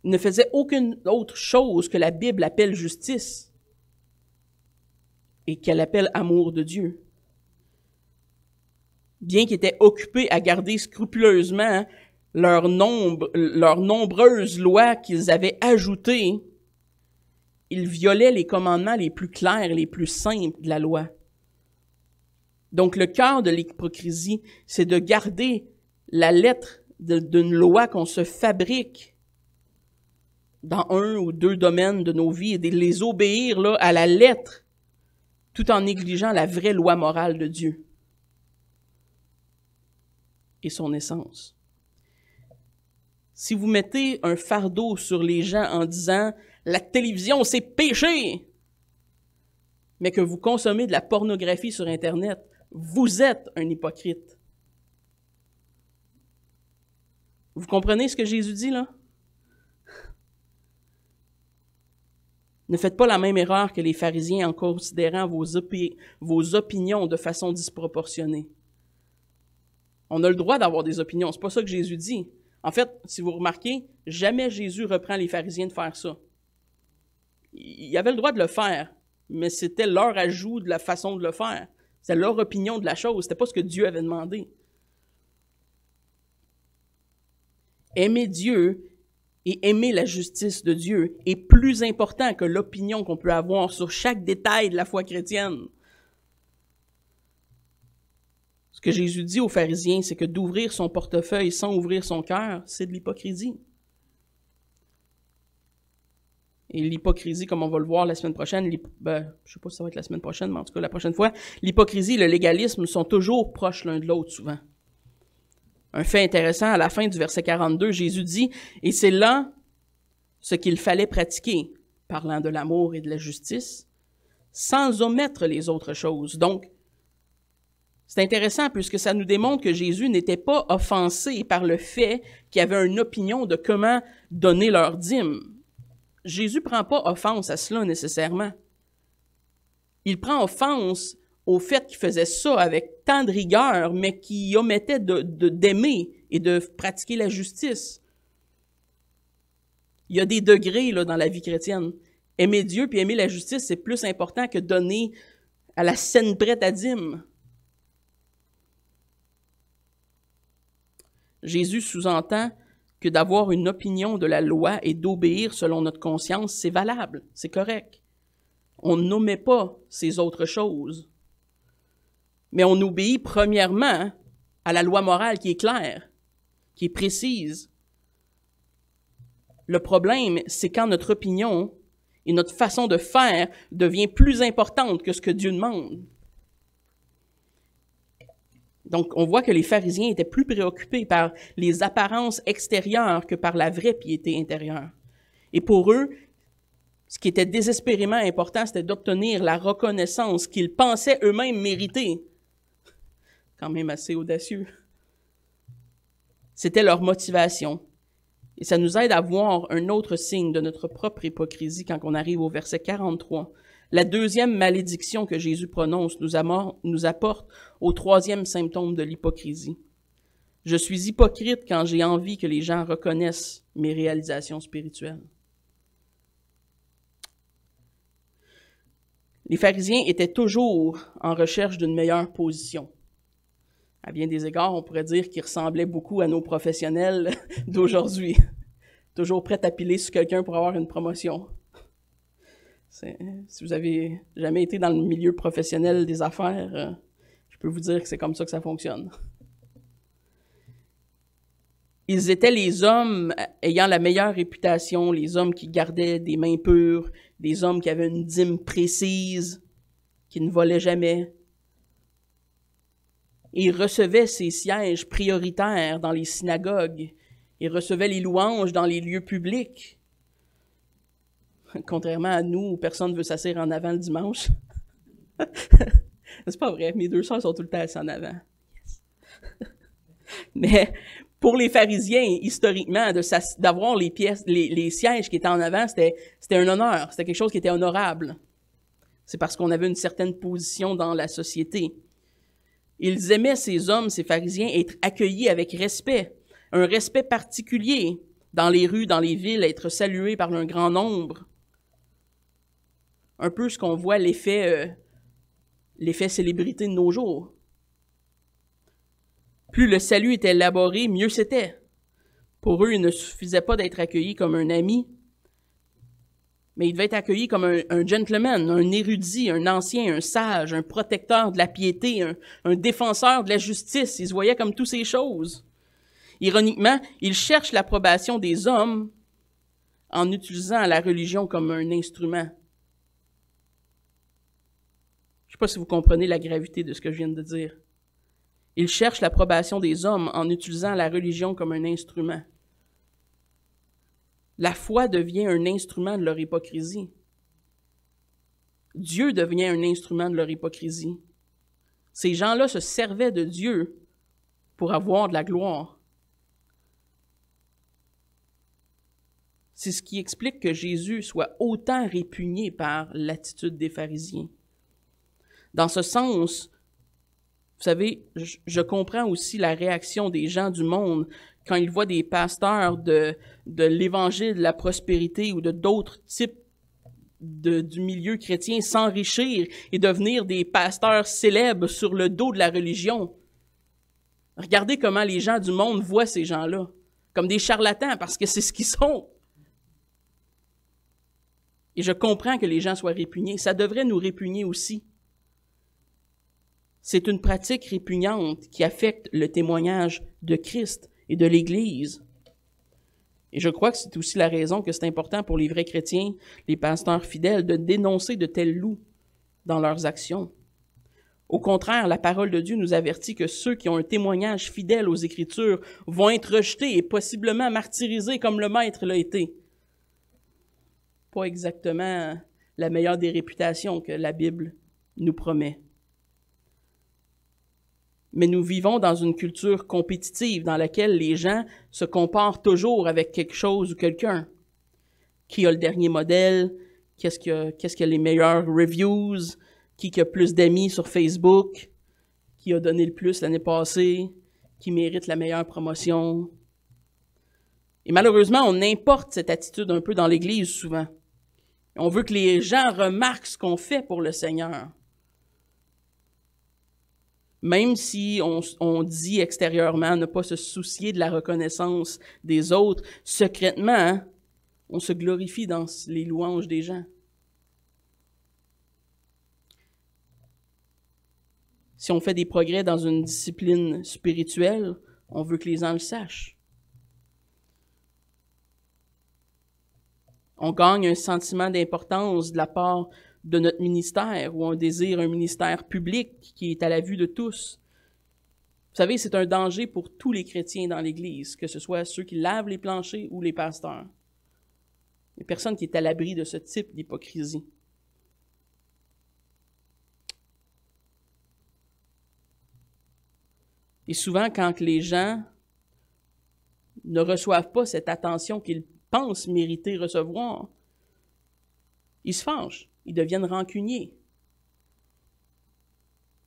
ne faisait aucune autre chose que la Bible appelle justice et qu'elle appelle amour de Dieu. Bien qu'ils étaient occupés à garder scrupuleusement leurs nombreuses lois qu'ils avaient ajoutées, ils violaient les commandements les plus clairs, les plus simples de la loi. Donc le cœur de l'hypocrisie, c'est de garder la lettre d'une loi qu'on se fabrique dans un ou deux domaines de nos vies et de les obéir là, à la lettre tout en négligeant la vraie loi morale de Dieu et son essence. Si vous mettez un fardeau sur les gens en disant la télévision c'est péché, mais que vous consommez de la pornographie sur Internet, vous êtes un hypocrite. Vous comprenez ce que Jésus dit là? Ne faites pas la même erreur que les pharisiens en considérant vos, opinions de façon disproportionnée. On a le droit d'avoir des opinions, c'est pas ça que Jésus dit. En fait, si vous remarquez, jamais Jésus reprend les pharisiens de faire ça. Il avait le droit de le faire, mais c'était leur ajout de la façon de le faire. C'est leur opinion de la chose, c'était pas ce que Dieu avait demandé. Aimer Dieu et aimer la justice de Dieu est plus important que l'opinion qu'on peut avoir sur chaque détail de la foi chrétienne. Ce que Jésus dit aux pharisiens, c'est que d'ouvrir son portefeuille sans ouvrir son cœur, c'est de l'hypocrisie et l'hypocrisie, comme on va le voir la semaine prochaine, je ben, je sais pas si ça va être la semaine prochaine, mais en tout cas la prochaine fois, l'hypocrisie et le légalisme sont toujours proches l'un de l'autre souvent. Un fait intéressant, à la fin du verset 42, Jésus dit, et c'est là ce qu'il fallait pratiquer, parlant de l'amour et de la justice, sans omettre les autres choses. Donc, c'est intéressant puisque ça nous démontre que Jésus n'était pas offensé par le fait qu'il y avait une opinion de comment donner leur dîme Jésus ne prend pas offense à cela nécessairement. Il prend offense au fait qu'il faisait ça avec tant de rigueur, mais qu'il omettait de, d'aimer et de pratiquer la justice. Il y a des degrés là, dans la vie chrétienne. Aimer Dieu puis aimer la justice, c'est plus important que donner à la scène prête à dîme. Jésus sous-entend que d'avoir une opinion de la loi et d'obéir selon notre conscience, c'est valable, c'est correct. On n'omet pas ces autres choses. Mais on obéit premièrement à la loi morale qui est claire, qui est précise. Le problème, c'est quand notre opinion et notre façon de faire devient plus importante que ce que Dieu demande. Donc, on voit que les pharisiens étaient plus préoccupés par les apparences extérieures que par la vraie piété intérieure. Et pour eux, ce qui était désespérément important, c'était d'obtenir la reconnaissance qu'ils pensaient eux-mêmes mériter. Quand même assez audacieux. C'était leur motivation. Et ça nous aide à voir un autre signe de notre propre hypocrisie quand on arrive au verset 43. La deuxième malédiction que Jésus prononce nous, apporte au troisième symptôme de l'hypocrisie. Je suis hypocrite quand j'ai envie que les gens reconnaissent mes réalisations spirituelles. Les pharisiens étaient toujours en recherche d'une meilleure position. À bien des égards, on pourrait dire qu'ils ressemblaient beaucoup à nos professionnels [laughs] d'aujourd'hui, toujours prêts à piler sur quelqu'un pour avoir une promotion. Si vous avez jamais été dans le milieu professionnel des affaires, euh, je peux vous dire que c'est comme ça que ça fonctionne. Ils étaient les hommes euh, ayant la meilleure réputation, les hommes qui gardaient des mains pures, des hommes qui avaient une dîme précise, qui ne volaient jamais. Ils recevaient ces sièges prioritaires dans les synagogues. Ils recevaient les louanges dans les lieux publics. [laughs] contrairement à nous, où personne ne veut s'asseoir en avant le dimanche. [laughs] c'est pas vrai, mes deux sœurs sont tout le temps assises en avant. [laughs] Mais pour les pharisiens, historiquement, d'avoir les pièces, les, les, sièges qui étaient en avant, c'était un honneur, c'était quelque chose qui était honorable. C'est parce qu'on avait une certaine position dans la société. Ils aimaient ces hommes, ces pharisiens, être accueillis avec respect, un respect particulier dans les rues, dans les villes, être salués par un grand nombre un peu ce qu'on voit l'effet euh, l'effet célébrité de nos jours. Plus le salut était élaboré, mieux c'était. Pour eux, il ne suffisait pas d'être accueilli comme un ami, mais il devait être accueilli comme un, gentleman, un érudit, un ancien, un sage, un protecteur de la piété, un, un défenseur de la justice. Ils se voyaient comme toutes ces choses. Ironiquement, ils cherchent l'approbation des hommes en utilisant la religion comme un instrument je ne sais pas si vous comprenez la gravité de ce que je viens de dire. Ils cherchent l'approbation des hommes en utilisant la religion comme un instrument. La foi devient un instrument de leur hypocrisie. Dieu devient un instrument de leur hypocrisie. Ces gens-là se servaient de Dieu pour avoir de la gloire. C'est ce qui explique que Jésus soit autant répugné par l'attitude des pharisiens. Dans ce sens, vous savez, je, comprends aussi la réaction des gens du monde quand ils voient des pasteurs de, de l'évangile de la prospérité ou de d'autres types de, du milieu chrétien s'enrichir et devenir des pasteurs célèbres sur le dos de la religion. Regardez comment les gens du monde voient ces gens-là, comme des charlatans, parce que c'est ce qu'ils sont. Et je comprends que les gens soient répugnés. Ça devrait nous répugner aussi. C'est une pratique répugnante qui affecte le témoignage de Christ et de l'Église. Et je crois que c'est aussi la raison que c'est important pour les vrais chrétiens, les pasteurs fidèles, de dénoncer de tels loups dans leurs actions. Au contraire, la parole de Dieu nous avertit que ceux qui ont un témoignage fidèle aux Écritures vont être rejetés et possiblement martyrisés comme le Maître l'a été. Pas exactement la meilleure des réputations que la Bible nous promet mais nous vivons dans une culture compétitive dans laquelle les gens se comparent toujours avec quelque chose ou quelqu'un. Qui a le dernier modèle? Qu'est-ce qui a, qu'est-ce qui les meilleures reviews? Qui, qui a plus d'amis sur Facebook? Qui a donné le plus l'année passée? Qui mérite la meilleure promotion? Et malheureusement, on importe cette attitude un peu dans l'Église souvent. On veut que les gens remarquent ce qu'on fait pour le Seigneur même si on, dit extérieurement ne pas se soucier de la reconnaissance des autres, secrètement, hein, on se glorifie dans les louanges des gens. Si on fait des progrès dans une discipline spirituelle, on veut que les gens le sachent. On gagne un sentiment d'importance de la part de notre ministère ou on désire un ministère public qui est à la vue de tous. Vous savez, c'est un danger pour tous les chrétiens dans l'Église, que ce soit ceux qui lavent les planchers ou les pasteurs. Il n'y a personne qui est à l'abri de ce type d'hypocrisie. Et souvent, quand les gens ne reçoivent pas cette attention qu'ils pensent mériter recevoir, ils se fâchent ils deviennent rancuniers.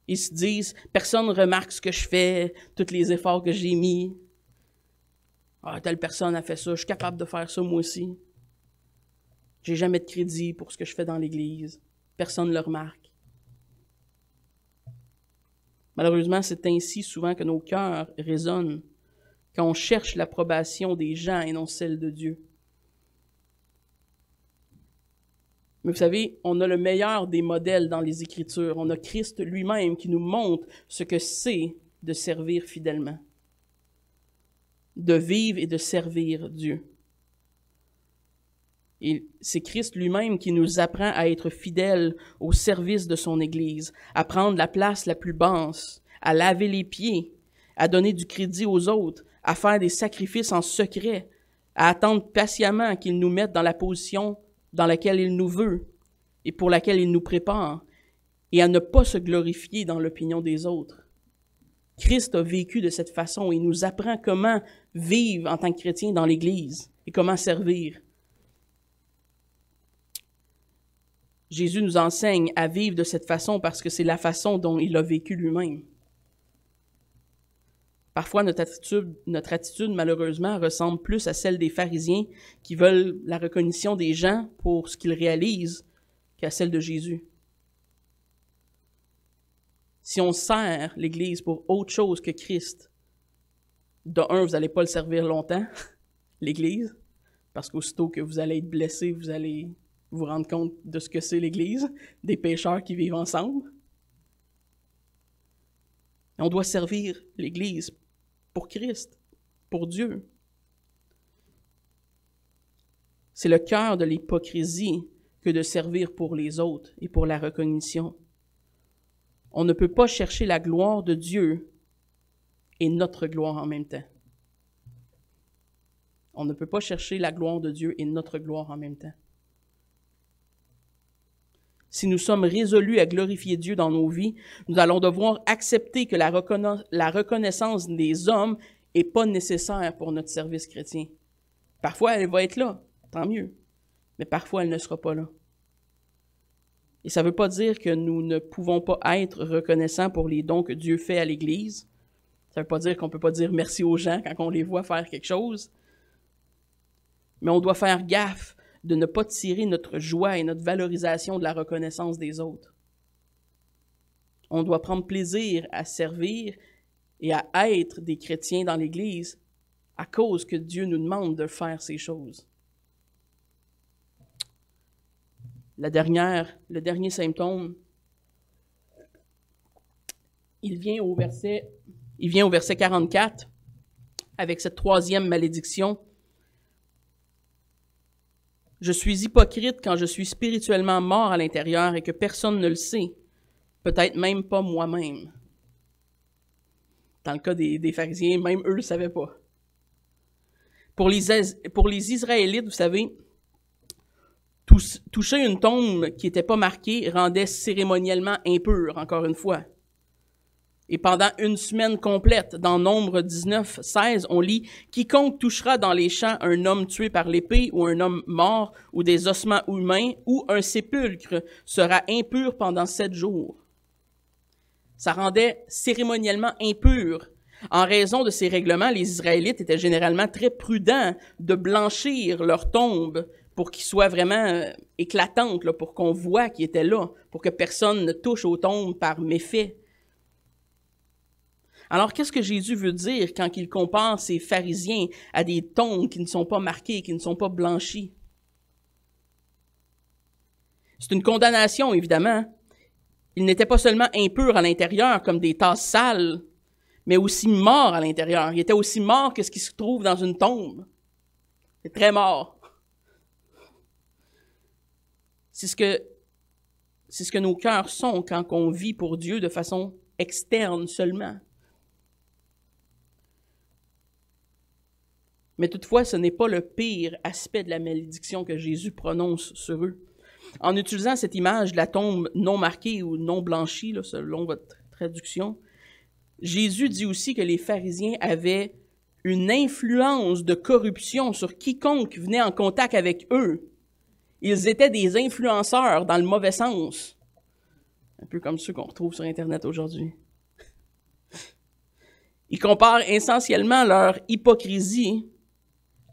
Ils se disent, personne ne remarque ce que je fais, tous les efforts que j'ai mis. Ah, telle personne a fait ça, je suis capable de faire ça moi aussi. J'ai jamais de crédit pour ce que je fais dans l'Église. Personne ne le remarque. Malheureusement, c'est ainsi souvent que nos cœurs résonnent quand on cherche l'approbation des gens et non celle de Dieu. vous savez, on a le meilleur des modèles dans les Écritures. On a Christ lui-même qui nous montre ce que c'est de servir fidèlement, de vivre et de servir Dieu. Et c'est Christ lui-même qui nous apprend à être fidèles au service de son Église, à prendre la place la plus basse, à laver les pieds, à donner du crédit aux autres, à faire des sacrifices en secret, à attendre patiemment qu'ils nous mettent dans la position dans laquelle il nous veut et pour laquelle il nous prépare, et à ne pas se glorifier dans l'opinion des autres. Christ a vécu de cette façon et nous apprend comment vivre en tant que chrétien dans l'Église et comment servir. Jésus nous enseigne à vivre de cette façon parce que c'est la façon dont il a vécu lui-même. Parfois, notre attitude, notre attitude, malheureusement, ressemble plus à celle des pharisiens qui veulent la reconnaissance des gens pour ce qu'ils réalisent qu'à celle de Jésus. Si on sert l'Église pour autre chose que Christ, d'un, vous n'allez pas le servir longtemps, [laughs] l'Église, parce qu'aussitôt que vous allez être blessé, vous allez vous rendre compte de ce que c'est l'Église, [laughs] des pécheurs qui vivent ensemble. On doit servir l'Église pour Christ, pour Dieu. C'est le cœur de l'hypocrisie que de servir pour les autres et pour la recognition. On ne peut pas chercher la gloire de Dieu et notre gloire en même temps. On ne peut pas chercher la gloire de Dieu et notre gloire en même temps. Si nous sommes résolus à glorifier Dieu dans nos vies, nous allons devoir accepter que la, reconnaissance des hommes n'est pas nécessaire pour notre service chrétien. Parfois, elle va être là, tant mieux, mais parfois, elle ne sera pas là. Et ça ne veut pas dire que nous ne pouvons pas être reconnaissants pour les dons que Dieu fait à l'Église. Ça ne veut pas dire qu'on ne peut pas dire merci aux gens quand on les voit faire quelque chose. Mais on doit faire gaffe de ne pas tirer notre joie et notre valorisation de la reconnaissance des autres. On doit prendre plaisir à servir et à être des chrétiens dans l'Église à cause que Dieu nous demande de faire ces choses. La dernière, le dernier symptôme, il vient au verset, il vient au verset 44 avec cette troisième malédiction je suis hypocrite quand je suis spirituellement mort à l'intérieur et que personne ne le sait, peut-être même pas moi-même. Dans le cas des, pharisiens, même eux ne le savaient pas. Pour les, pour les Israélites, vous savez, toucher une tombe qui n'était pas marquée rendait cérémoniellement impur, encore une fois. Et pendant une semaine complète, dans Nombre 19, 16, on lit Quiconque touchera dans les champs un homme tué par l'épée ou un homme mort ou des ossements humains ou un sépulcre sera impur pendant sept jours. Ça rendait cérémoniellement impur. En raison de ces règlements, les Israélites étaient généralement très prudents de blanchir leurs tombes pour qu'ils soient vraiment euh, éclatantes, pour qu'on voit qu'ils était là, pour que personne ne touche aux tombes par méfait. Alors, qu'est-ce que Jésus veut dire quand il compare ces pharisiens à des tombes qui ne sont pas marquées, qui ne sont pas blanchies? C'est une condamnation, évidemment. Ils n'étaient pas seulement impurs à l'intérieur, comme des tasses sales, mais aussi morts à l'intérieur. Ils étaient aussi morts que ce qui se trouve dans une tombe. C'est très mort. C'est ce que c'est ce que nos cœurs sont quand on vit pour Dieu de façon externe seulement. Mais toutefois, ce n'est pas le pire aspect de la malédiction que Jésus prononce sur eux. En utilisant cette image de la tombe non marquée ou non blanchie, selon votre traduction, Jésus dit aussi que les pharisiens avaient une influence de corruption sur quiconque venait en contact avec eux. Ils étaient des influenceurs dans le mauvais sens, un peu comme ceux qu'on retrouve sur Internet aujourd'hui. Ils comparent essentiellement leur hypocrisie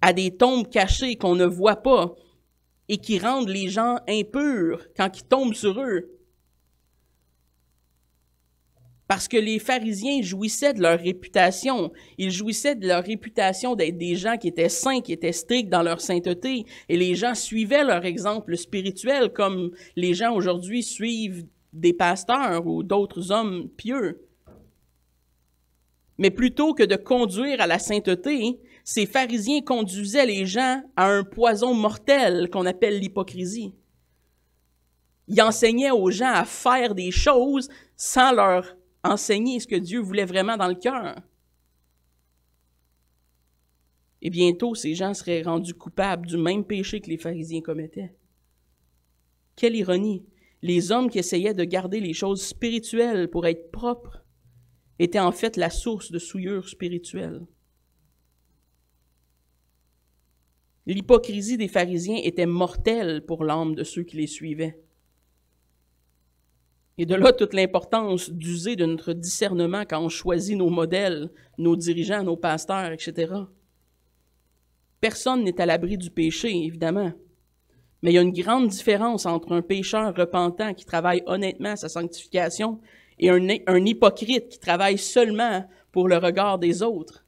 à des tombes cachées qu'on ne voit pas et qui rendent les gens impurs quand ils tombent sur eux. Parce que les pharisiens jouissaient de leur réputation. Ils jouissaient de leur réputation d'être des gens qui étaient saints, qui étaient stricts dans leur sainteté. Et les gens suivaient leur exemple spirituel comme les gens aujourd'hui suivent des pasteurs ou d'autres hommes pieux. Mais plutôt que de conduire à la sainteté, ces pharisiens conduisaient les gens à un poison mortel qu'on appelle l'hypocrisie. Ils enseignaient aux gens à faire des choses sans leur enseigner ce que Dieu voulait vraiment dans le cœur. Et bientôt, ces gens seraient rendus coupables du même péché que les pharisiens commettaient. Quelle ironie! Les hommes qui essayaient de garder les choses spirituelles pour être propres étaient en fait la source de souillures spirituelles. L'hypocrisie des pharisiens était mortelle pour l'âme de ceux qui les suivaient. Et de là toute l'importance d'user de notre discernement quand on choisit nos modèles, nos dirigeants, nos pasteurs, etc. Personne n'est à l'abri du péché, évidemment. Mais il y a une grande différence entre un pécheur repentant qui travaille honnêtement à sa sanctification et un, un hypocrite qui travaille seulement pour le regard des autres.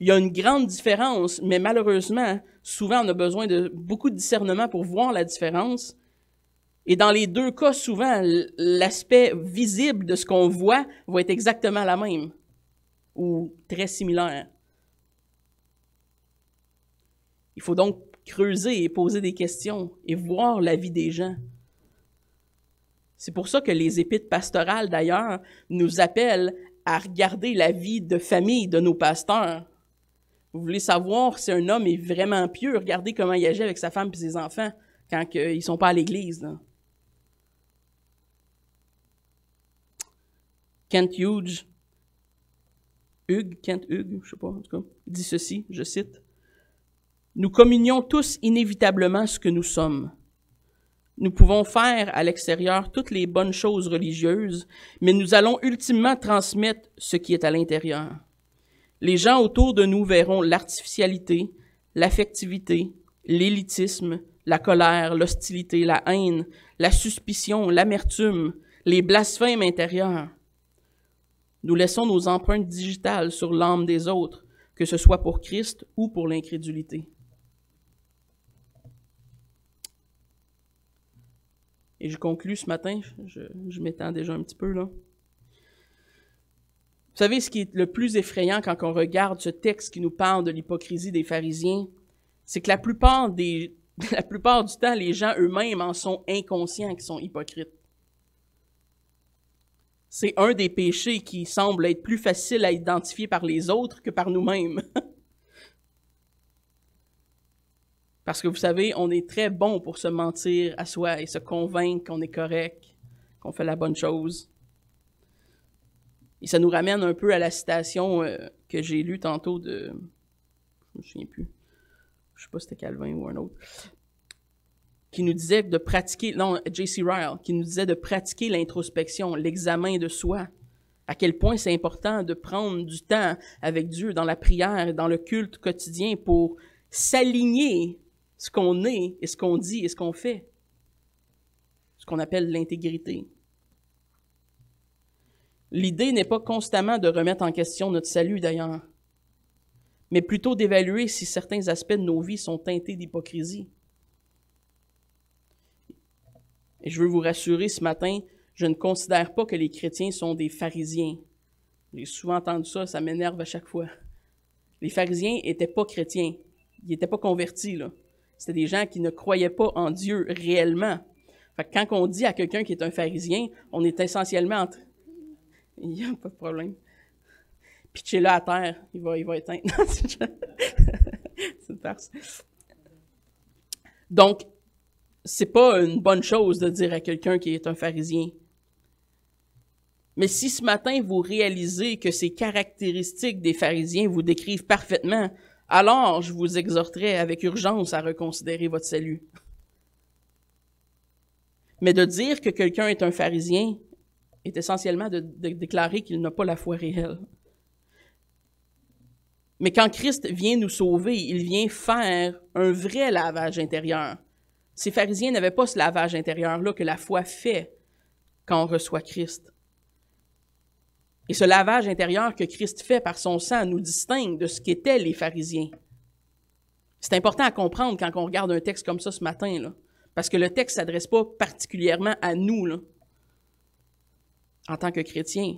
Il y a une grande différence, mais malheureusement, souvent, on a besoin de beaucoup de discernement pour voir la différence. Et dans les deux cas, souvent, l'aspect visible de ce qu'on voit va être exactement la même ou très similaire. Il faut donc creuser et poser des questions et voir la vie des gens. C'est pour ça que les épites pastorales, d'ailleurs, nous appellent à regarder la vie de famille de nos pasteurs vous voulez savoir si un homme est vraiment pieux, regardez comment il agit avec sa femme et ses enfants quand ils ne sont pas à l'église. Kent Hughes, Hugh, Kent je sais pas, en tout cas, dit ceci, je cite, Nous communions tous inévitablement ce que nous sommes. Nous pouvons faire à l'extérieur toutes les bonnes choses religieuses, mais nous allons ultimement transmettre ce qui est à l'intérieur. Les gens autour de nous verront l'artificialité, l'affectivité, l'élitisme, la colère, l'hostilité, la haine, la suspicion, l'amertume, les blasphèmes intérieurs. Nous laissons nos empreintes digitales sur l'âme des autres, que ce soit pour Christ ou pour l'incrédulité. Et je conclus ce matin, je m'étends déjà un petit peu là. Vous savez ce qui est le plus effrayant quand on regarde ce texte qui nous parle de l'hypocrisie des pharisiens? C'est que la plupart, [laughs] la plupart du temps, les gens eux-mêmes en sont inconscients qu'ils sont hypocrites. C'est un des péchés qui semble être plus facile à identifier par les autres que par nous-mêmes. [laughs] Parce que vous savez, on est très bon pour se mentir à soi et se convaincre qu'on est correct, qu'on fait la bonne chose. Et ça nous ramène un peu à la citation euh, que j'ai lue tantôt de. Je me souviens plus. Je sais pas si c'était Calvin ou un autre. Qui nous disait de pratiquer. Non, J.C. Ryle, qui nous disait de pratiquer l'introspection, l'examen de soi. À quel point c'est important de prendre du temps avec Dieu dans la prière et dans le culte quotidien pour s'aligner ce qu'on est et ce qu'on dit et ce qu'on fait. Ce qu'on appelle l'intégrité. L'idée n'est pas constamment de remettre en question notre salut d'ailleurs, mais plutôt d'évaluer si certains aspects de nos vies sont teintés d'hypocrisie. Et je veux vous rassurer ce matin, je ne considère pas que les chrétiens sont des pharisiens. J'ai souvent entendu ça, ça m'énerve à chaque fois. Les pharisiens n'étaient pas chrétiens, ils n'étaient pas convertis. Là. C'était des gens qui ne croyaient pas en Dieu réellement. quand on dit à quelqu'un qui est un pharisien, on est essentiellement il n'y a pas de problème. pitchez là à terre, il va, il va éteindre. [laughs] Donc, c'est pas une bonne chose de dire à quelqu'un qui est un pharisien. Mais si ce matin vous réalisez que ces caractéristiques des pharisiens vous décrivent parfaitement, alors je vous exhorterai avec urgence à reconsidérer votre salut. Mais de dire que quelqu'un est un pharisien, est essentiellement de, déclarer qu'il n'a pas la foi réelle. Mais quand Christ vient nous sauver, il vient faire un vrai lavage intérieur. Ces pharisiens n'avaient pas ce lavage intérieur-là que la foi fait quand on reçoit Christ. Et ce lavage intérieur que Christ fait par son sang nous distingue de ce qu'étaient les pharisiens. C'est important à comprendre quand on regarde un texte comme ça ce matin, là, parce que le texte ne s'adresse pas particulièrement à nous. Là en tant que chrétien.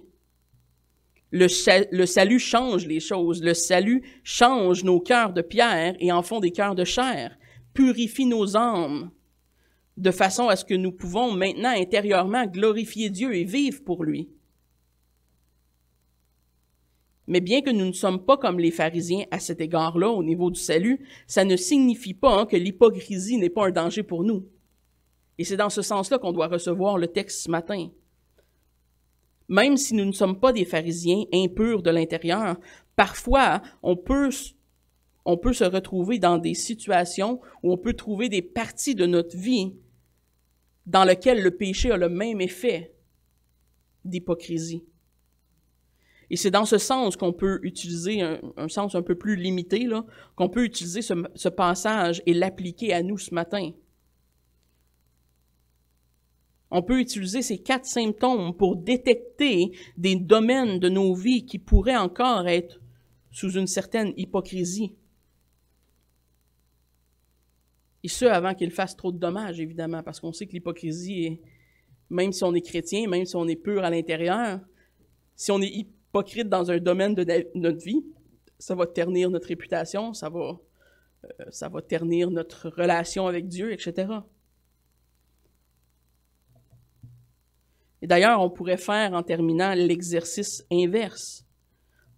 Le, salut change les choses. Le salut change nos cœurs de pierre et en font des cœurs de chair, purifie nos âmes, de façon à ce que nous pouvons maintenant intérieurement glorifier Dieu et vivre pour lui. Mais bien que nous ne sommes pas comme les pharisiens à cet égard-là au niveau du salut, ça ne signifie pas hein, que l'hypocrisie n'est pas un danger pour nous. Et c'est dans ce sens-là qu'on doit recevoir le texte ce matin même si nous ne sommes pas des pharisiens impurs de l'intérieur, parfois on peut on peut se retrouver dans des situations où on peut trouver des parties de notre vie dans lesquelles le péché a le même effet d'hypocrisie. Et c'est dans ce sens qu'on peut utiliser, un, sens un peu plus limité, qu'on peut utiliser ce passage et l'appliquer à nous ce matin. On peut utiliser ces quatre symptômes pour détecter des domaines de nos vies qui pourraient encore être sous une certaine hypocrisie. Et ce, avant qu'il fasse trop de dommages, évidemment, parce qu'on sait que l'hypocrisie, même si on est chrétien, même si on est pur à l'intérieur, si on est hypocrite dans un domaine de, notre vie, ça va ternir notre réputation, ça va, euh, ça va ternir notre relation avec Dieu, etc. d'ailleurs, on pourrait faire en terminant l'exercice inverse.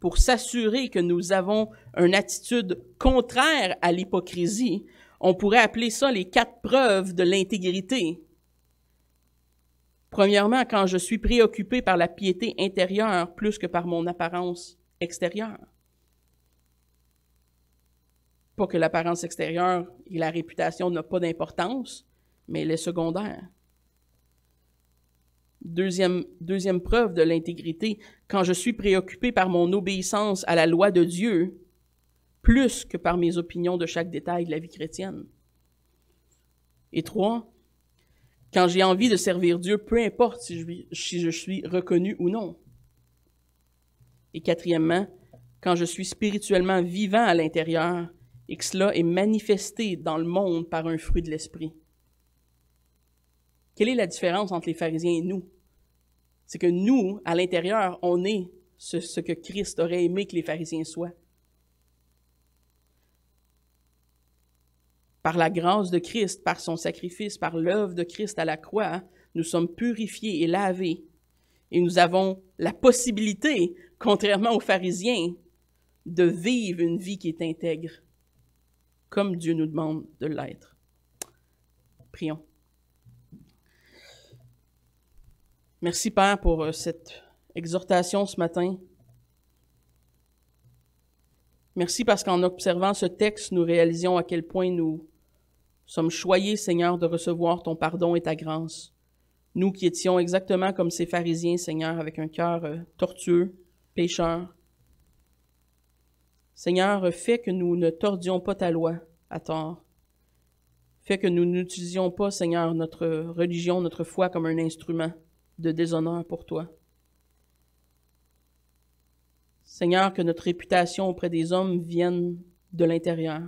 Pour s'assurer que nous avons une attitude contraire à l'hypocrisie, on pourrait appeler ça les quatre preuves de l'intégrité. Premièrement, quand je suis préoccupé par la piété intérieure plus que par mon apparence extérieure. Pas que l'apparence extérieure et la réputation n'ont pas d'importance, mais elle est secondaire. Deuxième, deuxième preuve de l'intégrité, quand je suis préoccupé par mon obéissance à la loi de Dieu, plus que par mes opinions de chaque détail de la vie chrétienne. Et trois, quand j'ai envie de servir Dieu, peu importe si je, si je suis reconnu ou non. Et quatrièmement, quand je suis spirituellement vivant à l'intérieur et que cela est manifesté dans le monde par un fruit de l'esprit. Quelle est la différence entre les pharisiens et nous? c'est que nous, à l'intérieur, on est ce, que Christ aurait aimé que les pharisiens soient. Par la grâce de Christ, par son sacrifice, par l'œuvre de Christ à la croix, nous sommes purifiés et lavés. Et nous avons la possibilité, contrairement aux pharisiens, de vivre une vie qui est intègre, comme Dieu nous demande de l'être. Prions. Merci Père pour euh, cette exhortation ce matin. Merci parce qu'en observant ce texte, nous réalisions à quel point nous sommes choyés, Seigneur, de recevoir ton pardon et ta grâce. Nous qui étions exactement comme ces pharisiens, Seigneur, avec un cœur euh, tortueux, pécheur. Seigneur, fais que nous ne tordions pas ta loi à tort. Fais que nous n'utilisions pas, Seigneur, notre religion, notre foi comme un instrument, de déshonneur pour toi. Seigneur, que notre réputation auprès des hommes vienne de l'intérieur.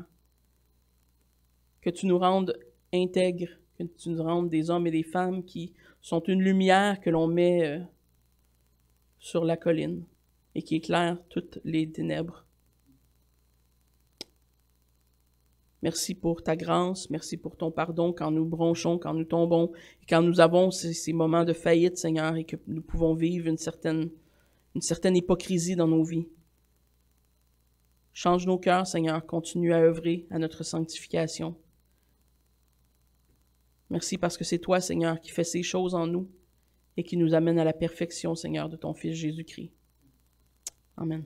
Que tu nous rendes intègres, que tu nous rendes des hommes et des femmes qui sont une lumière que l'on met euh, sur la colline et qui éclaire toutes les ténèbres. Merci pour ta grâce. Merci pour ton pardon quand nous bronchons, quand nous tombons, quand nous avons ces, moments de faillite, Seigneur, et que nous pouvons vivre une certaine, une certaine hypocrisie dans nos vies. Change nos cœurs, Seigneur. Continue à œuvrer à notre sanctification. Merci parce que c'est toi, Seigneur, qui fais ces choses en nous et qui nous amène à la perfection, Seigneur, de ton Fils Jésus-Christ. Amen.